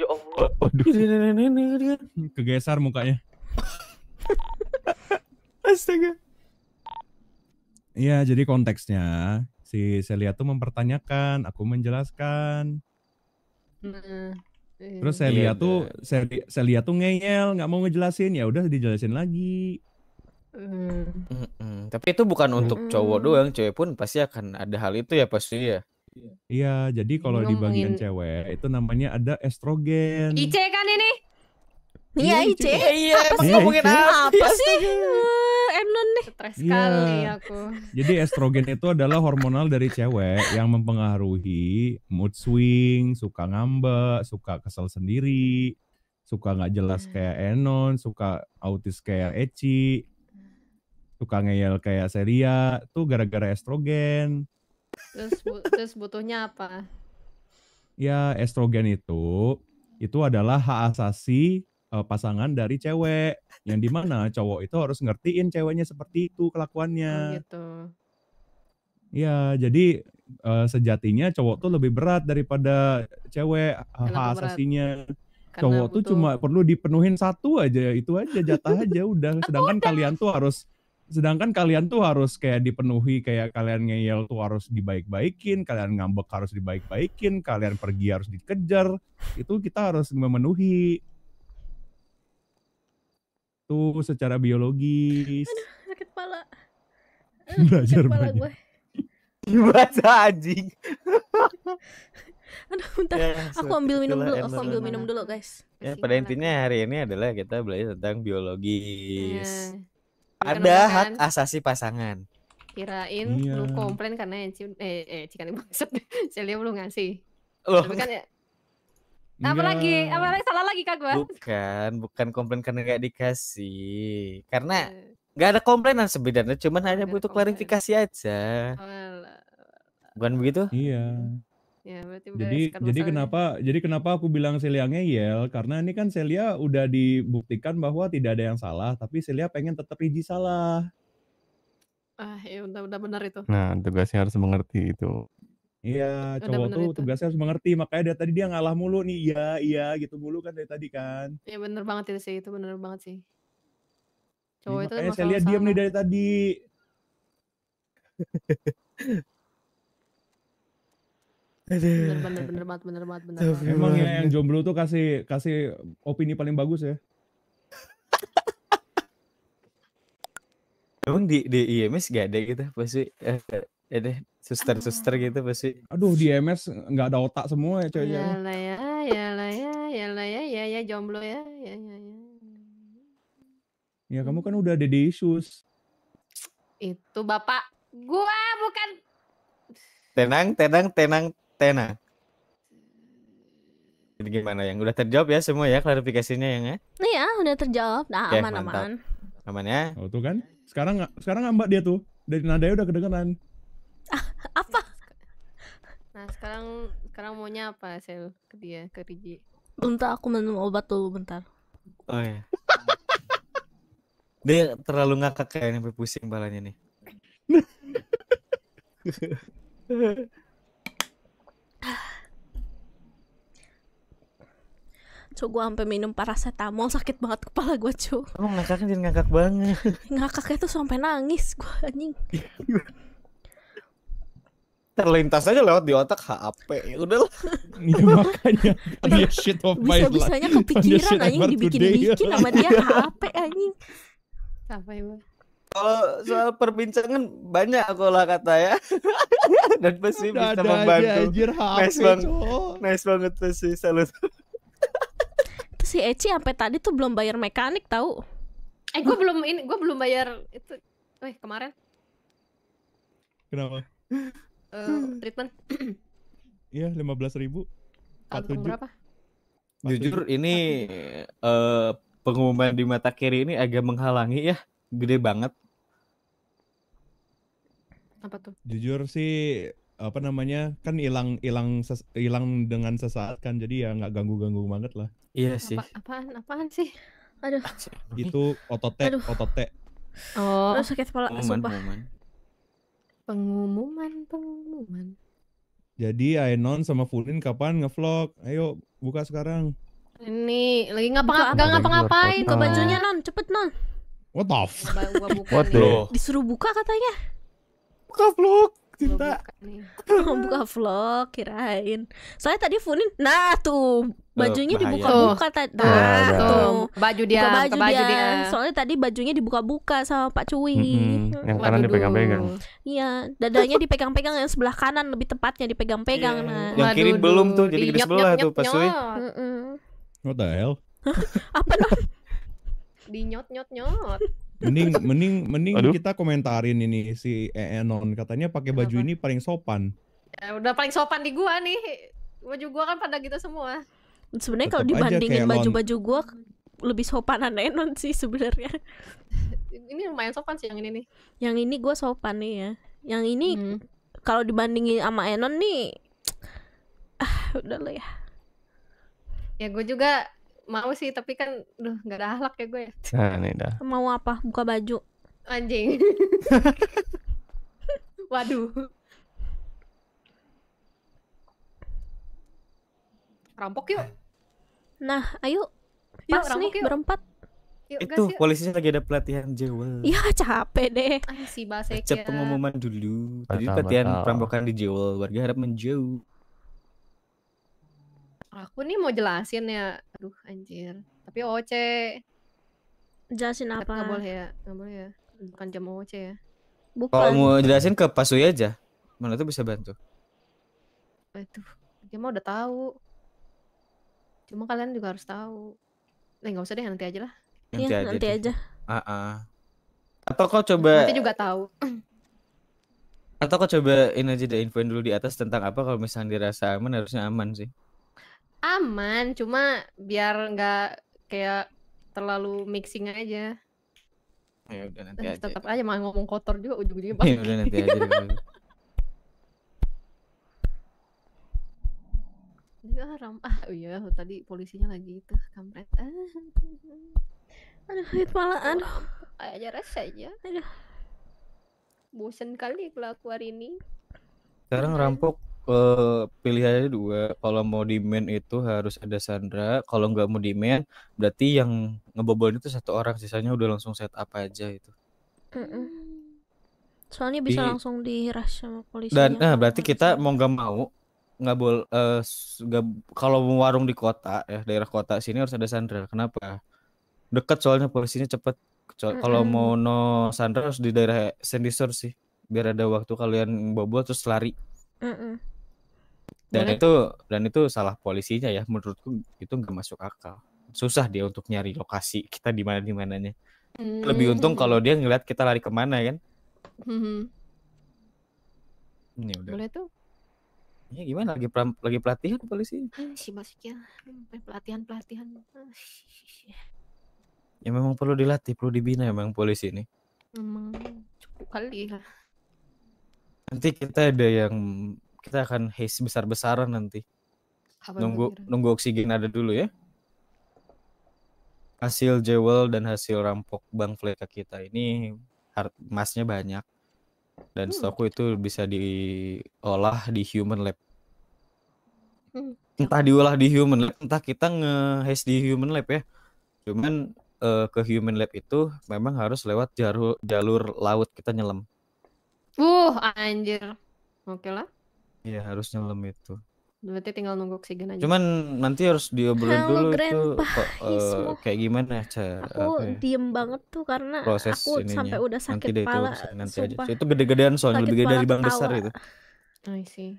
Ya Allah. Oh, Kegeser mukanya. Astaga. Iya, jadi konteksnya si Celia tuh mempertanyakan, aku menjelaskan. Nah, iya. Terus Celia iya, tuh iya. Celia, Celia tuh ngeyel, nggak mau ngejelasin. Ya udah dijelasin lagi. Mm. Mm -mm. Tapi itu bukan untuk cowok doang, cewek pun pasti akan ada hal itu ya pasti ya. Iya, jadi kalau di bagian cewek itu namanya ada estrogen. IC kan ini? Iya, iya IC. Iya, apa sih apa sih? Enon nih. Stres iya. sekali yeah. aku. Jadi estrogen itu adalah hormonal dari cewek yang mempengaruhi mood swing, suka ngambek, suka kesel sendiri, suka nggak jelas iya. kayak Enon, suka autis kayak Eci, suka ngeyel kayak Seria, tuh gara-gara estrogen. Terus bu terus butuhnya apa? Ya, estrogen itu itu adalah hak asasi uh, pasangan dari cewek yang dimana cowok itu harus ngertiin ceweknya seperti itu kelakuannya oh, gitu ya jadi uh, sejatinya cowok tuh lebih berat daripada cewek hak asasinya Karena cowok tuh cuma perlu dipenuhin satu aja itu aja jatah aja udah sedangkan udah. kalian tuh harus sedangkan kalian tuh harus kayak dipenuhi kayak kalian ngeyel tuh harus dibaik-baikin kalian ngambek harus dibaik-baikin kalian pergi harus dikejar itu kita harus memenuhi itu secara biologis. Aduh, sakit kepala. Belajar sakit banyak. Gue. Dibaca anjing. Aduh, bentar. Ya, aku ambil minum dulu, aku ambil minum dulu, guys. Ya, pada intinya hari ini adalah kita belajar tentang biologis. Ya. Ada hak kan? asasi pasangan. Kirain iya. lu komplain karena yang eh eh cikan bangsat. Celia belum ngasih. Loh. Tapi kan ya, apa iya. lagi? Apa lagi? Salah lagi kak gue? Bukan, bukan komplain karena nggak dikasih. Karena iya. nggak ada komplainan sebenarnya, cuman hanya butuh komplain. klarifikasi aja. Bukan begitu? Iya. Ya, jadi jadi kenapa ya. jadi kenapa aku bilang Celia ngeyel karena ini kan Celia udah dibuktikan bahwa tidak ada yang salah tapi Celia pengen tetap Riji salah. Ah, ya udah udah benar itu. Nah, tugasnya harus mengerti itu. Iya, cowok tuh itu. tugasnya harus mengerti. Makanya dia tadi dia ngalah mulu nih. Iya, iya gitu mulu kan dari tadi kan. Iya bener banget itu sih, itu bener banget sih. Cowok itu kan makanya saya lihat diam nih dari tadi. Bener benar bener bener banget bener banget bener banget. Emang ya yang jomblo tuh kasih kasih opini paling bagus ya. Emang di di IMS gak ada gitu pasti eh, ada ya suster-suster gitu pasti. Aduh di MS nggak ada otak semua ya cowoknya. Ya lah ya, ya lah ya, ya lah ya, ya ya jomblo ya, ya ya ya. Ya kamu kan udah ada di Yesus. Itu bapak gua bukan. Tenang, tenang, tenang, tenang. Jadi gimana yang udah terjawab ya semua ya klarifikasinya yang ya? Iya udah terjawab, nah aman-aman. Aman ya? Oh tuh kan, sekarang sekarang ngambak dia tuh dari nadanya udah kedengeran apa nah, nah sekarang sekarang maunya apa sel ke dia ke Riji bentar aku minum obat dulu bentar oh ya dia terlalu ngakak kayaknya sampai pusing balanya nih Cuk, gue sampai minum paracetamol sakit banget kepala gue cu emang ngakaknya jadi ngakak banget ngakaknya tuh sampai nangis gue anjing terlintas aja lewat di otak HP. Ya udah lah. ya, makanya dia shit of my life. Bisa-bisanya kepikiran anjing dibikin-bikin sama dia HP anjing. Apa ya? Kalau soal perbincangan banyak aku lah kata ya. Dan pasti bisa membantu. Anjir, HP, nice banget. Nice banget pasti salut. Itu si Eci sampai tadi tuh belum bayar mekanik tahu. Eh gue belum ini gue belum bayar itu. Eh kemarin. Kenapa? uh, treatment? Iya, lima belas ribu. Satu berapa? Jujur ini uh, pengumuman di mata kiri ini agak menghalangi ya, gede banget. Apa tuh? Jujur sih apa namanya kan hilang hilang hilang dengan sesaat kan jadi ya nggak ganggu ganggu banget lah iya sih apa, apaan apaan sih aduh itu otot otot oh sakit kepala sumpah Pengumuman, pengumuman. Jadi Ainon sama Fulin kapan ngevlog? Ayo buka sekarang. Ini lagi ngapa nggak ngapa-ngapain ke bajunya non, cepet non. What off? What the? Disuruh buka katanya. Buka vlog cinta mau buka vlog kirain soalnya tadi Funin nah tuh bajunya oh, dibuka-buka tadi nah, nah tuh baju dia baju, dia. soalnya tadi bajunya dibuka-buka sama Pak Cui yang kanan dipegang-pegang iya dadanya dipegang-pegang yang sebelah kanan lebih tepatnya dipegang-pegang iya. nah yang kiri belum tuh jadi di sebelah nyok, tuh Pak Cui what the hell apa dong di nyot nyot nyot Mending mending mending Aduh. kita komentarin ini si Enon katanya pakai baju ini paling sopan. Ya, udah paling sopan di gua nih. Baju gua kan pada kita gitu semua. Sebenarnya kalau dibandingin baju-baju gua lebih sopanan Enon sih sebenarnya. ini lumayan sopan sih yang ini nih. Yang ini gua sopan nih ya. Yang ini hmm. kalau dibandingin sama Enon nih ah udah lah ya. Ya gua juga mau sih tapi kan duh nggak ada halak ya gue ya nah, ini dah. mau apa buka baju anjing waduh rampok yuk nah ayo yuk, pas yuk, nih yuk. berempat Yuk, itu koalisinya yuk. lagi ada pelatihan Jewel. Ya capek deh. Ah, si Baca ya. pengumuman dulu. Tadi pelatihan perampokan di Jewel. Warga harap menjauh aku nih mau jelasin ya. Aduh anjir. Tapi OC. Jelasin apa? Gak boleh ya. Gak boleh ya. Bukan jam OC ya. Bukan. Kalau mau jelasin ke Pak Suya aja. Mana tuh bisa bantu. Aduh, dia mah udah tahu. Cuma kalian juga harus tahu. Eh nggak usah deh nanti aja lah. Nanti ya, aja. Nanti aja. Uh -uh. Atau kau coba Nanti juga tahu. Atau kau coba ini aja deh infoin dulu di atas tentang apa kalau misalnya dirasa aman harusnya aman sih aman cuma biar nggak kayak terlalu mixing aja oh, ya udah nanti aja tetap aja malah ngomong kotor juga ujung-ujungnya ya udah nanti aja ah, ram ah oh iya tadi polisinya lagi itu kampret ah aduh hit malah aduh aja rasa aja aduh bosan kali hari ini sekarang rampok Eh, pilihannya dua, kalau mau di main itu harus ada Sandra, kalau nggak mau di main berarti yang ngebobol itu satu orang, sisanya udah langsung set apa aja itu. Mm-mm. Soalnya bisa Di langsung di sama polisi. dan nah berarti kita kita mau nggak mau, nggak boleh uh, kalau mau warung di kota ya, daerah kota sini harus ada Sandra, kenapa? dekat soalnya polisinya cepet, kalau mau no Sandra harus di daerah sandysor sih, biar ada waktu kalian bobol terus lari. Dan itu dan itu salah polisinya ya menurutku itu nggak masuk akal. Susah dia untuk nyari lokasi kita di mana di mananya. mm Lebih hmm. untung kalau dia ngeliat kita lari kemana kan. Mm-hmm. ini hmm, ya udah. Boleh tuh. Ya gimana lagi lagi pelatihan polisi? Si hmm, maksudnya pelatihan pelatihan. Ya memang perlu dilatih, perlu dibina memang polisi ini. Memang cukup kali lah Nanti kita ada yang kita akan haze besar-besaran nanti. Apa nunggu nunggu oksigen ada dulu ya. Hasil jewel dan hasil rampok bank fleka kita ini emasnya banyak dan hmm. stokku itu bisa diolah di human lab. Hmm. Entah diolah di human lab, entah kita nge di human lab ya. Cuman eh, ke human lab itu memang harus lewat jalur jalur laut kita nyelam. Uh, anjir. Oke okay lah. Iya, harus nyelam itu. Berarti tinggal nunggu oksigen aja. Cuman nanti harus diobrolin dulu grandpa. itu uh, kayak gimana cara Aku ya? diem banget tuh karena Proses aku ininya. sampai udah sakit nanti pala. Itu, nanti Sumpah. aja. Itu gede-gedean soalnya lebih gede dari bank besar itu. I see.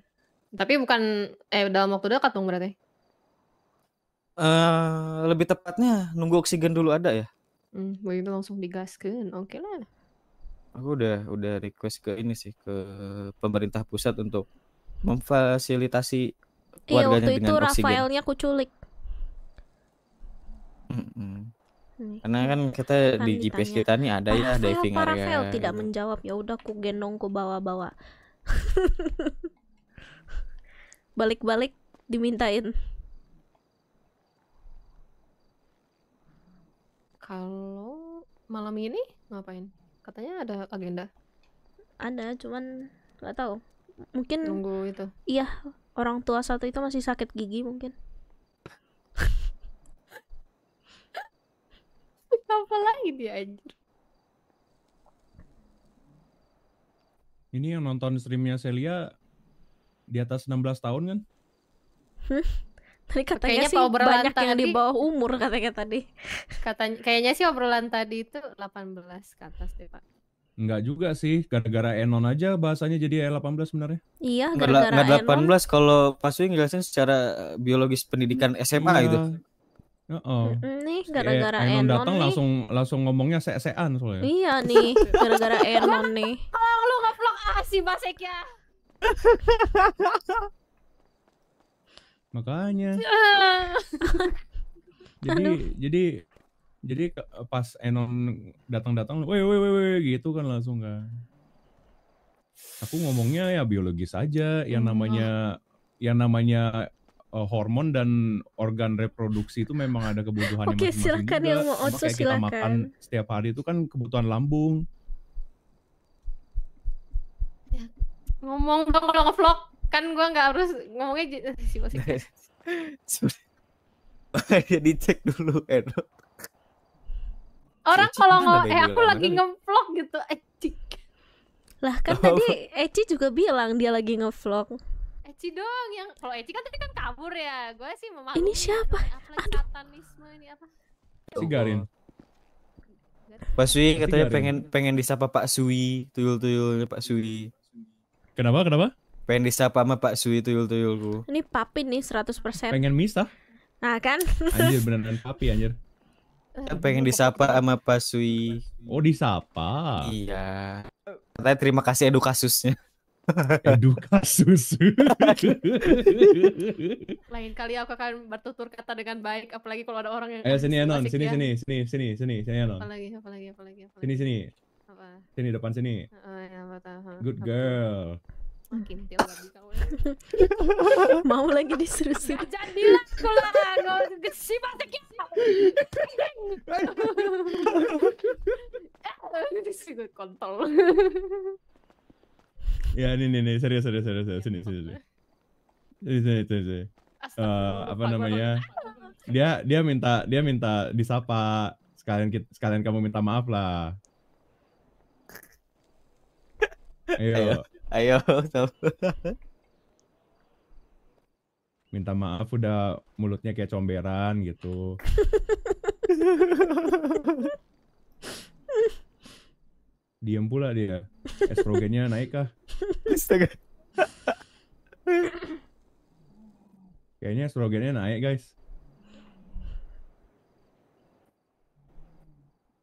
Tapi bukan eh dalam waktu dekat dong berarti. Uh, lebih tepatnya nunggu oksigen dulu ada ya. Hmm, begitu langsung digaskan. Oke okay lah aku udah udah request ke ini sih ke pemerintah pusat untuk memfasilitasi iya, waktu dengan itu oksigen. Rafaelnya aku culik. Mm Karena kan kita kan di GPS ditanya. kita nih ada ya Rafael, diving area. Rafael tidak gitu. menjawab. Ya udah aku gendong ku bawa-bawa. Balik-balik dimintain. Kalau malam ini ngapain? katanya ada agenda ada cuman nggak tahu mungkin nunggu itu iya orang tua satu itu masih sakit gigi mungkin apa lagi dia anjir ini yang nonton streamnya Celia di atas 16 tahun kan? Tadi katanya kayaknya sih banyak tadi, yang di bawah umur katanya tadi. Katanya kayaknya sih obrolan tadi itu 18 ke atas deh, Pak. Enggak juga sih, gara-gara Enon aja bahasanya jadi E18 sebenarnya. Iya, gara-gara Enon. 18 kalau Pak Sui ngejelasin secara eh, biologis pendidikan SMA iya. gitu. Uh -oh. Nih gara-gara Enon, Enon datang langsung langsung ngomongnya se-sean soalnya. Iya nih, gara-gara Enon nih. Kalau lu nge-vlog asih Mas Eka. Makanya. jadi Aduh. jadi jadi pas Enon datang-datang, woi woi woi gitu kan langsung kan. Aku ngomongnya ya biologi saja, hmm, oh. yang namanya yang namanya uh, eh, hormon dan organ reproduksi itu memang ada kebutuhan Oke, masing silakan juga. yang mau otso Kayak silakan. kita makan setiap hari itu kan kebutuhan lambung. Ya. Ngomong dong kalau ngevlog kan gue nggak harus ngomongnya eh, si jadi cek dulu Edo orang kalau ngomong eh aku lagi ngevlog gitu Eci lah kan oh. tadi Eci juga bilang dia lagi ngevlog Eci dong yang kalau Eci kan tadi kan kabur ya gue sih memang. ini kan, siapa eh, aduh satanisme ini apa si Garin Pak Sui katanya pengen pengen disapa Pak Sui tuyul tuyulnya Pak Sui kenapa kenapa Pengen disapa sama Pak Sui tuyul-tuyulku. Ini papi nih 100%. Pengen misah. Nah, kan. anjir beneran papi anjir. Kan pengen disapa sama Pak Sui. Oh, disapa. Iya. Katanya terima kasih edukasusnya. Edukasus. Lain kali aku akan bertutur kata dengan baik, apalagi kalau ada orang yang. Ayo eh, sini Anon, ya. sini, sini sini sini sini sini Anon. Apalagi apalagi apalagi apalagi. Sini sini. Apa? Sini depan sini. Oh, ya, apa, apa, Good girl mungkin dia mau lagi diserusin nah, jangan bilang kalau kesi mata kita ini sih kontol ya ini nih nih serius serius serius serius sini sini sini sini sini sini uh, apa namanya dia dia minta dia minta disapa sekalian kita, sekalian kamu minta maaf lah ayo Ayo, Minta maaf udah mulutnya kayak comberan gitu. Diam pula dia. Estrogennya naik kah? Astaga. Kayaknya estrogennya naik, guys.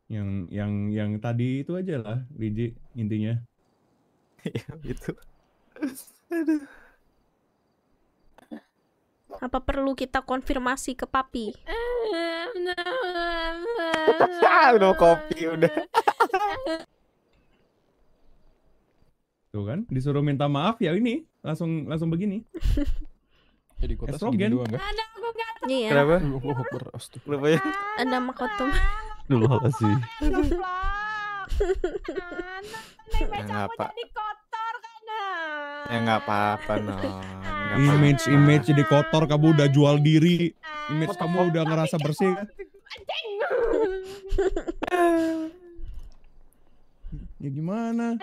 Yang yang yang tadi itu aja lah, Riji intinya. Iya gitu apa perlu kita konfirmasi ke papi? udah kopi udah. Tuh kan, disuruh minta maaf ya ini langsung langsung begini. Jadi kota Estrogen. doang kan? Ada aku gak tahu. Iya. Kenapa? Allahu Akbar. Kenapa ya? Ada makotum. Dulu Ya nggak apa-apa non. image image jadi kotor kamu udah jual diri. Image kamu udah ngerasa bersih. ya gimana?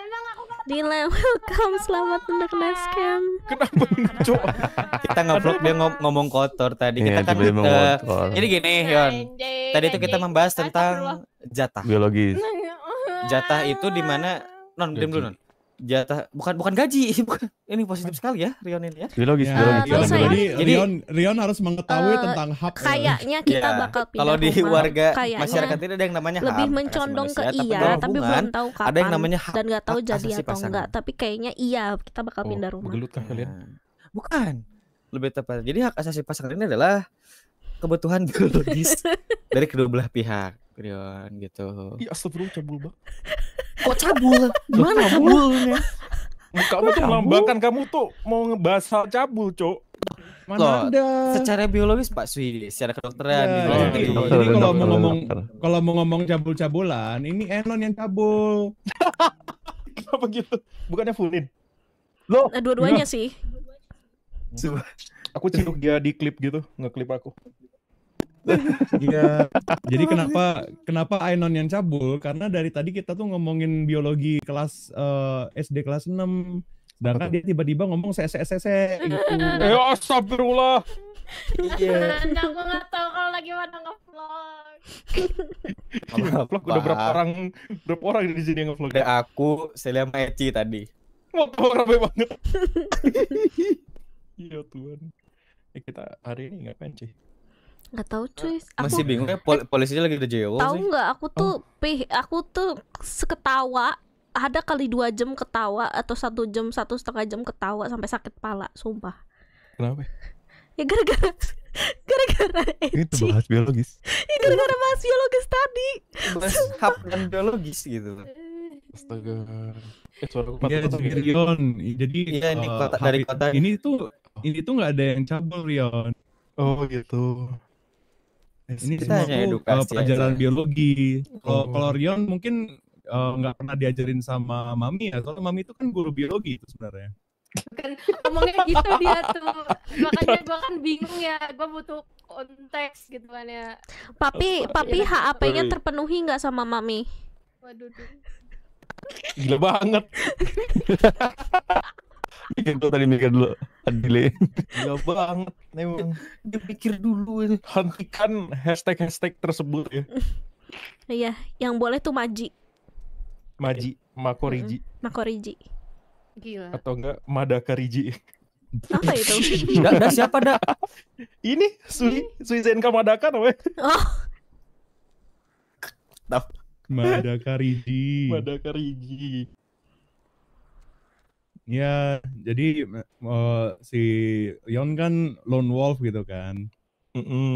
Di welcome, selamat untuk camp. Kenapa muncul? kita ngobrol dia ngom ngomong kotor tadi. Kita iya, kan kita, jadi eh, gini, Yon. Tadi itu kita membahas tentang jatah. Biologis. Jatah itu di mana? Non, dim dulu, Non jatah bukan bukan gaji ini positif sekali ya Rion ini ya biologis ya, biologis terus saya, jadi Rion Rion harus mengetahui uh, tentang hak kayaknya kita ya, bakal pindah kalau di warga masyarakat ini ada yang namanya lebih hub, ya, mencondong ke iya tapi, tapi belum tahu kapan ada yang namanya hak, dan nggak tahu jadi atau pasangan. enggak tapi kayaknya iya kita bakal oh, pindah rumah kah nah. kalian bukan lebih tepat jadi hak asasi pasangan ini adalah kebutuhan biologis dari kedua belah pihak Krion gitu. Iya astagfirullah cabul bang. Kok cabul? Gimana cabulnya? Kamu tuh melambangkan kamu tuh mau ngebahas hal cabul, Cok. Mana Loh, ada? Secara biologis Pak Swidi, secara kedokteran. Ya, Jadi, kalau mau ngomong kalau mau ngomong cabul-cabulan, ini Elon yang cabul. Kenapa gitu? Bukannya Fulin? Lo? Nah, dua-duanya sih. Aku cintuk dia di klip gitu, ngeklip aku. Iya. Jadi kenapa kenapa Ainon yang cabul? Karena dari tadi kita tuh ngomongin biologi kelas uh, eh, SD kelas 6 sedangkan dia tiba-tiba ngomong sese gitu. Eh astagfirullah. Iya. Anda aku nggak tahu kalau lagi mana ngevlog. vlog udah berapa orang berapa orang di sini yang ngevlog? Ada aku, Celia sama Eci tadi. mau rame banget. Iya Tuhan. Eh kita hari ini ngapain sih? Gak tahu cuy. Eh, aku, Masih bingung ya pol polisinya lagi di Jawa Tahu nggak? Aku tuh oh. pih, aku tuh seketawa ada kali dua jam ketawa atau satu jam satu setengah jam ketawa sampai sakit pala, sumpah. Kenapa? Ya gara-gara gara-gara itu bahas biologis. Ya gara-gara bahas biologis tadi. Bahas hap dan biologis gitu. Astaga. Eh, iya, jadi, ya, ini uh, dari kota ini tuh ini tuh nggak ada yang cabul Rion. Oh gitu. Ini kita hanya edukasi uh, pelajaran aja. biologi. Kalau oh. kalau Rion mungkin eh, nggak uh, pernah diajarin sama mami ya, soalnya mami itu kan guru biologi itu sebenarnya. Kan ngomongnya gitu dia tuh, makanya gue kan bingung ya, gue butuh konteks gitu kan ya. Papi, papi apa nya terpenuhi nggak sama mami? Waduh. Gila banget. Iya dulu tadi mikir dulu adile Gila banget memang Dia pikir dulu Hentikan hashtag-hashtag tersebut ya Iya yang boleh tuh Maji Maji Makoriji Makoriji Gila Atau enggak Madakariji apa itu? Dah, da, siapa dah? Ini Sui Sui Zenka Madaka namanya. Oh. Madaka Riji. Madaka Ya, jadi uh, si Rion kan lone wolf gitu kan. Mm -mm.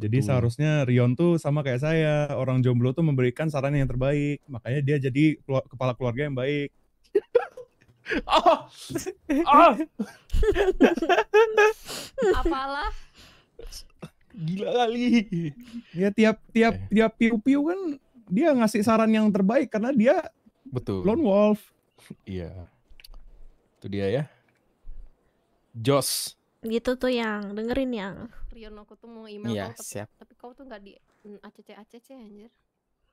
Jadi Betul. seharusnya Rion tuh sama kayak saya, orang jomblo tuh memberikan saran yang terbaik. Makanya dia jadi kepala keluarga yang baik. oh. Oh. Apalah? Gila kali. Ya tiap tiap eh. tiap piu-piu kan dia ngasih saran yang terbaik karena dia Betul. lone wolf. Iya. Itu dia ya. Jos. Gitu tuh yang dengerin yang. Rion aku tuh mau email ya, kau, tapi, siap. tapi kau tuh nggak di mm, ACC ACC anjir.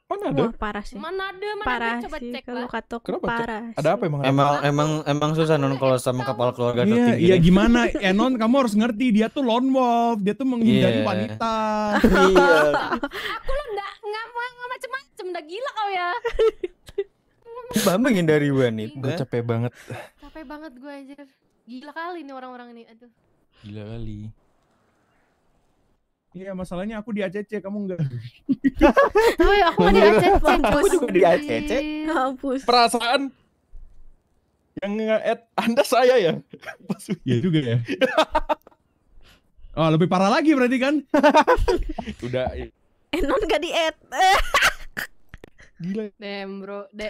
Mana oh, ada? Wah, parah sih. Mana ada? Mana parah ada? Coba sih, cek lah. Katok Kenapa? Parah. Ada apa emang? Emang apa? emang emang susah non kalau sama kepala keluarga yeah, Iya, iya ya. gimana? Enon kamu harus ngerti dia tuh lone wolf, dia tuh menghindari yeah. wanita. Iya. Aku lo nggak nggak mau nggak macem-macem, udah gila kau ya. Bambang menghindari wanita. Gue capek banget capek banget gue anjir. Gila kali nih orang-orang ini, aduh. Gila kali. Iya, masalahnya aku di ACC, kamu enggak. Woi, aku di ACC, Aku juga di ACC. Hapus. Ya Perasaan yang nge-add Anda saya ya? Iya juga ya. oh, lebih parah lagi berarti kan? Udah. Iya. Enon eh, gak di-add. Gila. Dem, bro. De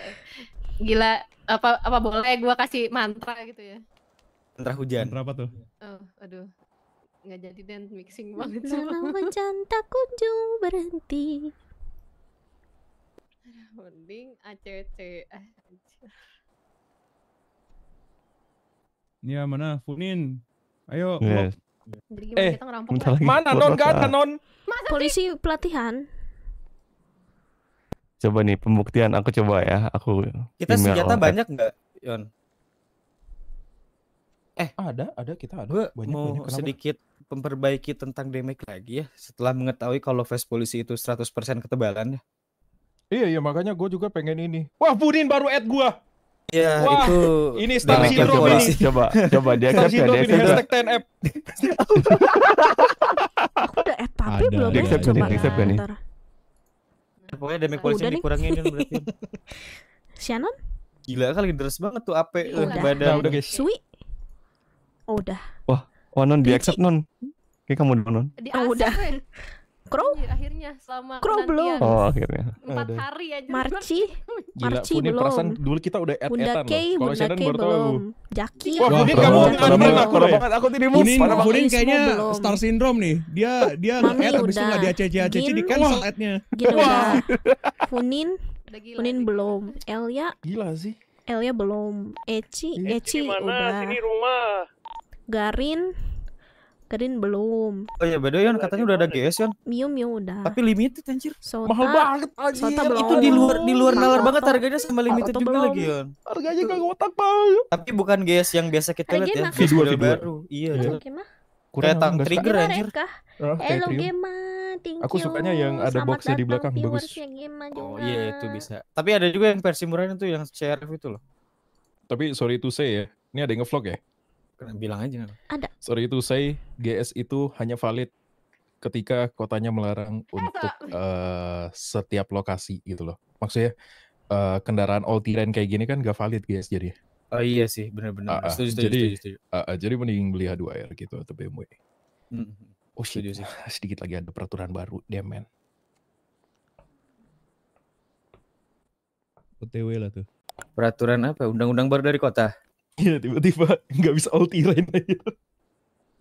Gila, apa apa boleh gue kasih mantra gitu ya? Mantra hujan. Mantra apa tuh? Oh, aduh. Nggak jadi dan mixing banget sih. Hujan tak kunjung berhenti. Mending ACC. Ini ya mana? Funin. Ayo. Yes. eh, Mana non gak kan, ada non? polisi pelatihan. Coba nih pembuktian aku coba ya. Aku Kita senjata banyak nggak, Yon? Eh, ah, ada, ada kita ada. Gue banyak, mau banyak, sedikit memperbaiki tentang damage lagi ya setelah mengetahui kalau face polisi itu 100% ketebalannya. Iya, iya makanya gue juga pengen ini. Wah, Budin baru add gue. Ya, Wah, itu ini Star Syndrome coba, ini. Coba, coba dia Star dia ya, ini ya. hashtag 10 Aku udah add tapi belum. ya. accept kan, dia accept kan nih. Pokoknya demi polisi oh, dikurangin kan berarti. Shannon? Gila kali deres banget tuh apa eh, udah. badan. Nah, udah guys. Sui. Udah. Wah, wah non oh, di accept non. Kayak kamu non. Di oh, udah. Crow? Akhirnya selama Crow belum. Oh, akhirnya. Empat Aduh. hari aja. Marci? Gila, Marci Punin belum. Perasaan dulu kita udah etan Bunda K, Bunda K belum. Tahu. Jaki. Wah, Punin kamu bener aku banget. Aku tidak mau. Punin, Punin kayaknya Star Syndrome nih. Dia dia nge-add habis itu enggak di ACC ACC di cancel ad-nya. Wah. Punin Punin belum. Elia? Gila sih. Elia belum. Eci, Eci, Eci udah. rumah. Garin Green belum. Oh iya, beda ya. katanya iya, udah ada GS, Yon. Miu Miu udah. Tapi limited anjir. Sota, Mahal banget anjir. Sota belum. Itu di luar di luar nalar banget harganya sama limited juga belum. lagi, Yon. Harganya gak ngotak banget. Tapi bukan GS yang biasa kita lihat ya. Video baru. Iya, Kurang trigger anjir. Ah, Hello Gema thank you. Aku sukanya yang ada Selamat boxnya di belakang bagus. Oh iya itu bisa. Tapi ada juga yang versi murahnya tuh yang CRF itu loh. Tapi sorry to say ya, ini ada yang ngevlog ya? bilang aja. Ada. Sorry itu saya GS itu hanya valid ketika kotanya melarang eh, untuk uh, setiap lokasi gitu loh. Maksudnya uh, kendaraan all terrain kayak gini kan gak valid guys jadi. Oh iya sih benar-benar. Uh, ah, ah. jadi setuju, setuju. Uh, uh, jadi mending beli H2R gitu atau BMW. Mm -hmm. Oh setuju sih. Sedikit lagi ada peraturan baru dia men. OTW lah tuh. Peraturan apa? Undang-undang baru dari kota? Iya tiba-tiba nggak bisa ulti aja.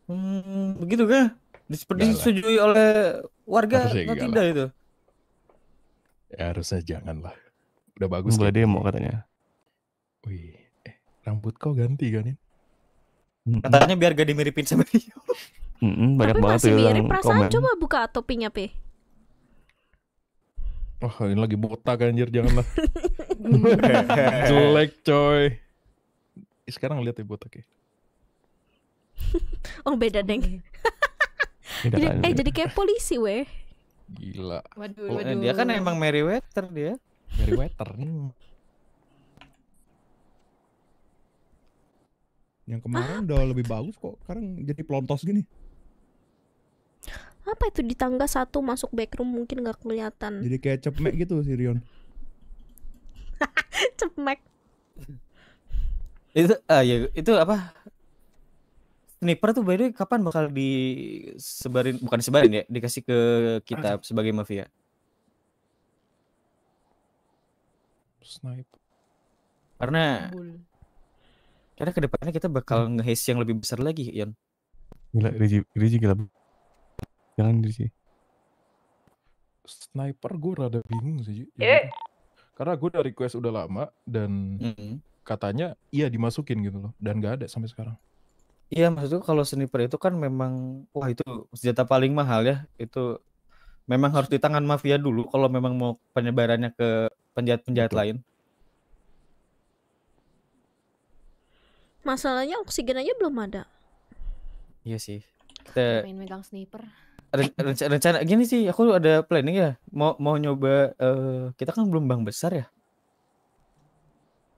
Hmm, begitu kah? Seperti disetujui oleh warga harusnya atau tidak itu? Ya, harusnya jangan lah. Udah bagus. Boleh demo katanya. Wih, eh, rambut kau ganti kan? Katanya biar gak dimiripin sama dia. Mm -mm, banyak Tapi banget masih mirip perasaan komen. coba buka topinya P. Wah oh, ini lagi botak anjir janganlah. Jelek coy sekarang lihat ya ya. oh beda deng. jadi, beda. eh jadi kayak polisi weh. Gila. Waduh, oh, eh, Dia kan emang Meriwether dia. Meriwether. Yang kemarin ah, udah lebih bagus kok. Sekarang jadi pelontos gini. Apa itu di tangga satu masuk backroom mungkin nggak kelihatan. Jadi kayak cepmek gitu si Rion. cepmek. Itu ah ya itu apa? Sniper tuh by the way kapan bakal disebarin bukan disebarin ya, dikasih ke kita sebagai mafia? Sniper. Karena Bul. Karena kedepannya kita bakal hmm. yang lebih besar lagi, Ian. Gila, Rizky Rizky gila. Jangan Rizky Sniper gue rada bingung sih. Eh. Karena gue udah request udah lama dan mm -hmm katanya iya dimasukin gitu loh dan gak ada sampai sekarang. Iya maksudku kalau sniper itu kan memang wah itu senjata paling mahal ya itu memang harus di tangan mafia dulu kalau memang mau penyebarannya ke penjahat-penjahat lain. Masalahnya oksigen aja belum ada. Iya sih. Kita main megang sniper. Rencana, rencana gini sih, aku ada planning ya. Mau mau nyoba uh, kita kan belum bang besar ya.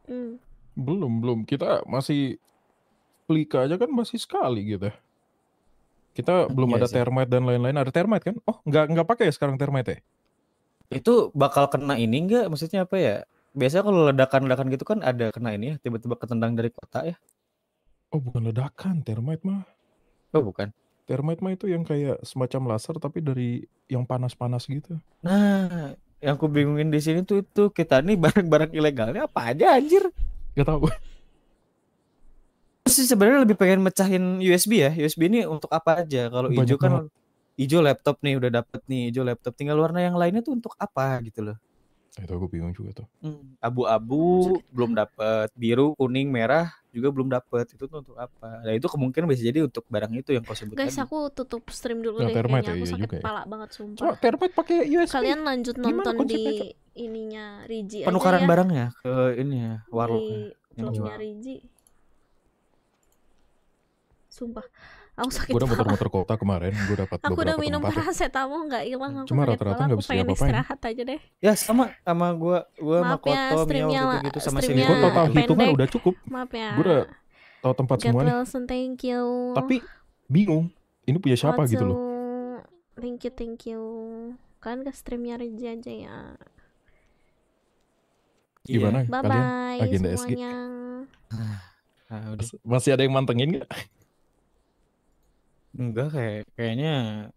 Hmm. Belum, belum. Kita masih Plika aja kan masih sekali gitu. Ya. Kita belum iya ada sih. termite dan lain-lain. Ada termite kan? Oh, nggak nggak pakai ya sekarang termite ya? Itu bakal kena ini nggak? Maksudnya apa ya? Biasanya kalau ledakan-ledakan gitu kan ada kena ini ya, tiba-tiba ketendang dari kota ya. Oh, bukan ledakan, termite mah. Oh, bukan. Termite mah itu yang kayak semacam laser tapi dari yang panas-panas gitu. Nah, yang aku bingungin di sini tuh itu kita nih barang-barang ilegalnya apa aja anjir? Gak tau sih sebenarnya lebih pengen mecahin USB ya. USB ini untuk apa aja? Kalau hijau kan hijau laptop nih udah dapet nih hijau laptop. Tinggal warna yang lainnya tuh untuk apa gitu loh. Itu aku bingung juga tuh. abu hmm, abu-abu belum dapat, biru, kuning, merah juga belum dapat. Itu tuh untuk apa? Nah, itu kemungkinan bisa jadi untuk barang itu yang kau Guys, aku tutup stream dulu nah, deh. Termite, Kayaknya ya, aku iya sakit ya. kepala banget sumpah. Oh, termite pakai USB. Kalian lanjut nonton di ininya Riji Penukaran aja ya. barangnya ke ini ya, warung. Di ya, vlognya Riji. Sumpah aku sakit gue udah muter-muter kota kemarin gue dapat aku udah minum ya. paracetamol nggak hilang aku cuma rata-rata nggak bisa apa pengen istirahat aja deh ya sama sama gue gue sama ya, Koto Mia gitu, gitu sama sini gue total hitungan udah cukup maaf ya gue udah tahu tempat God semua nih thank you tapi bingung ini punya siapa Watsu. gitu loh thank you thank you kan ke streamnya Reja aja ya iya. gimana yeah. bye bye semuanya. SG? Nah, ah, udah. Masih ada yang mantengin gak? Enggak kayak kayaknya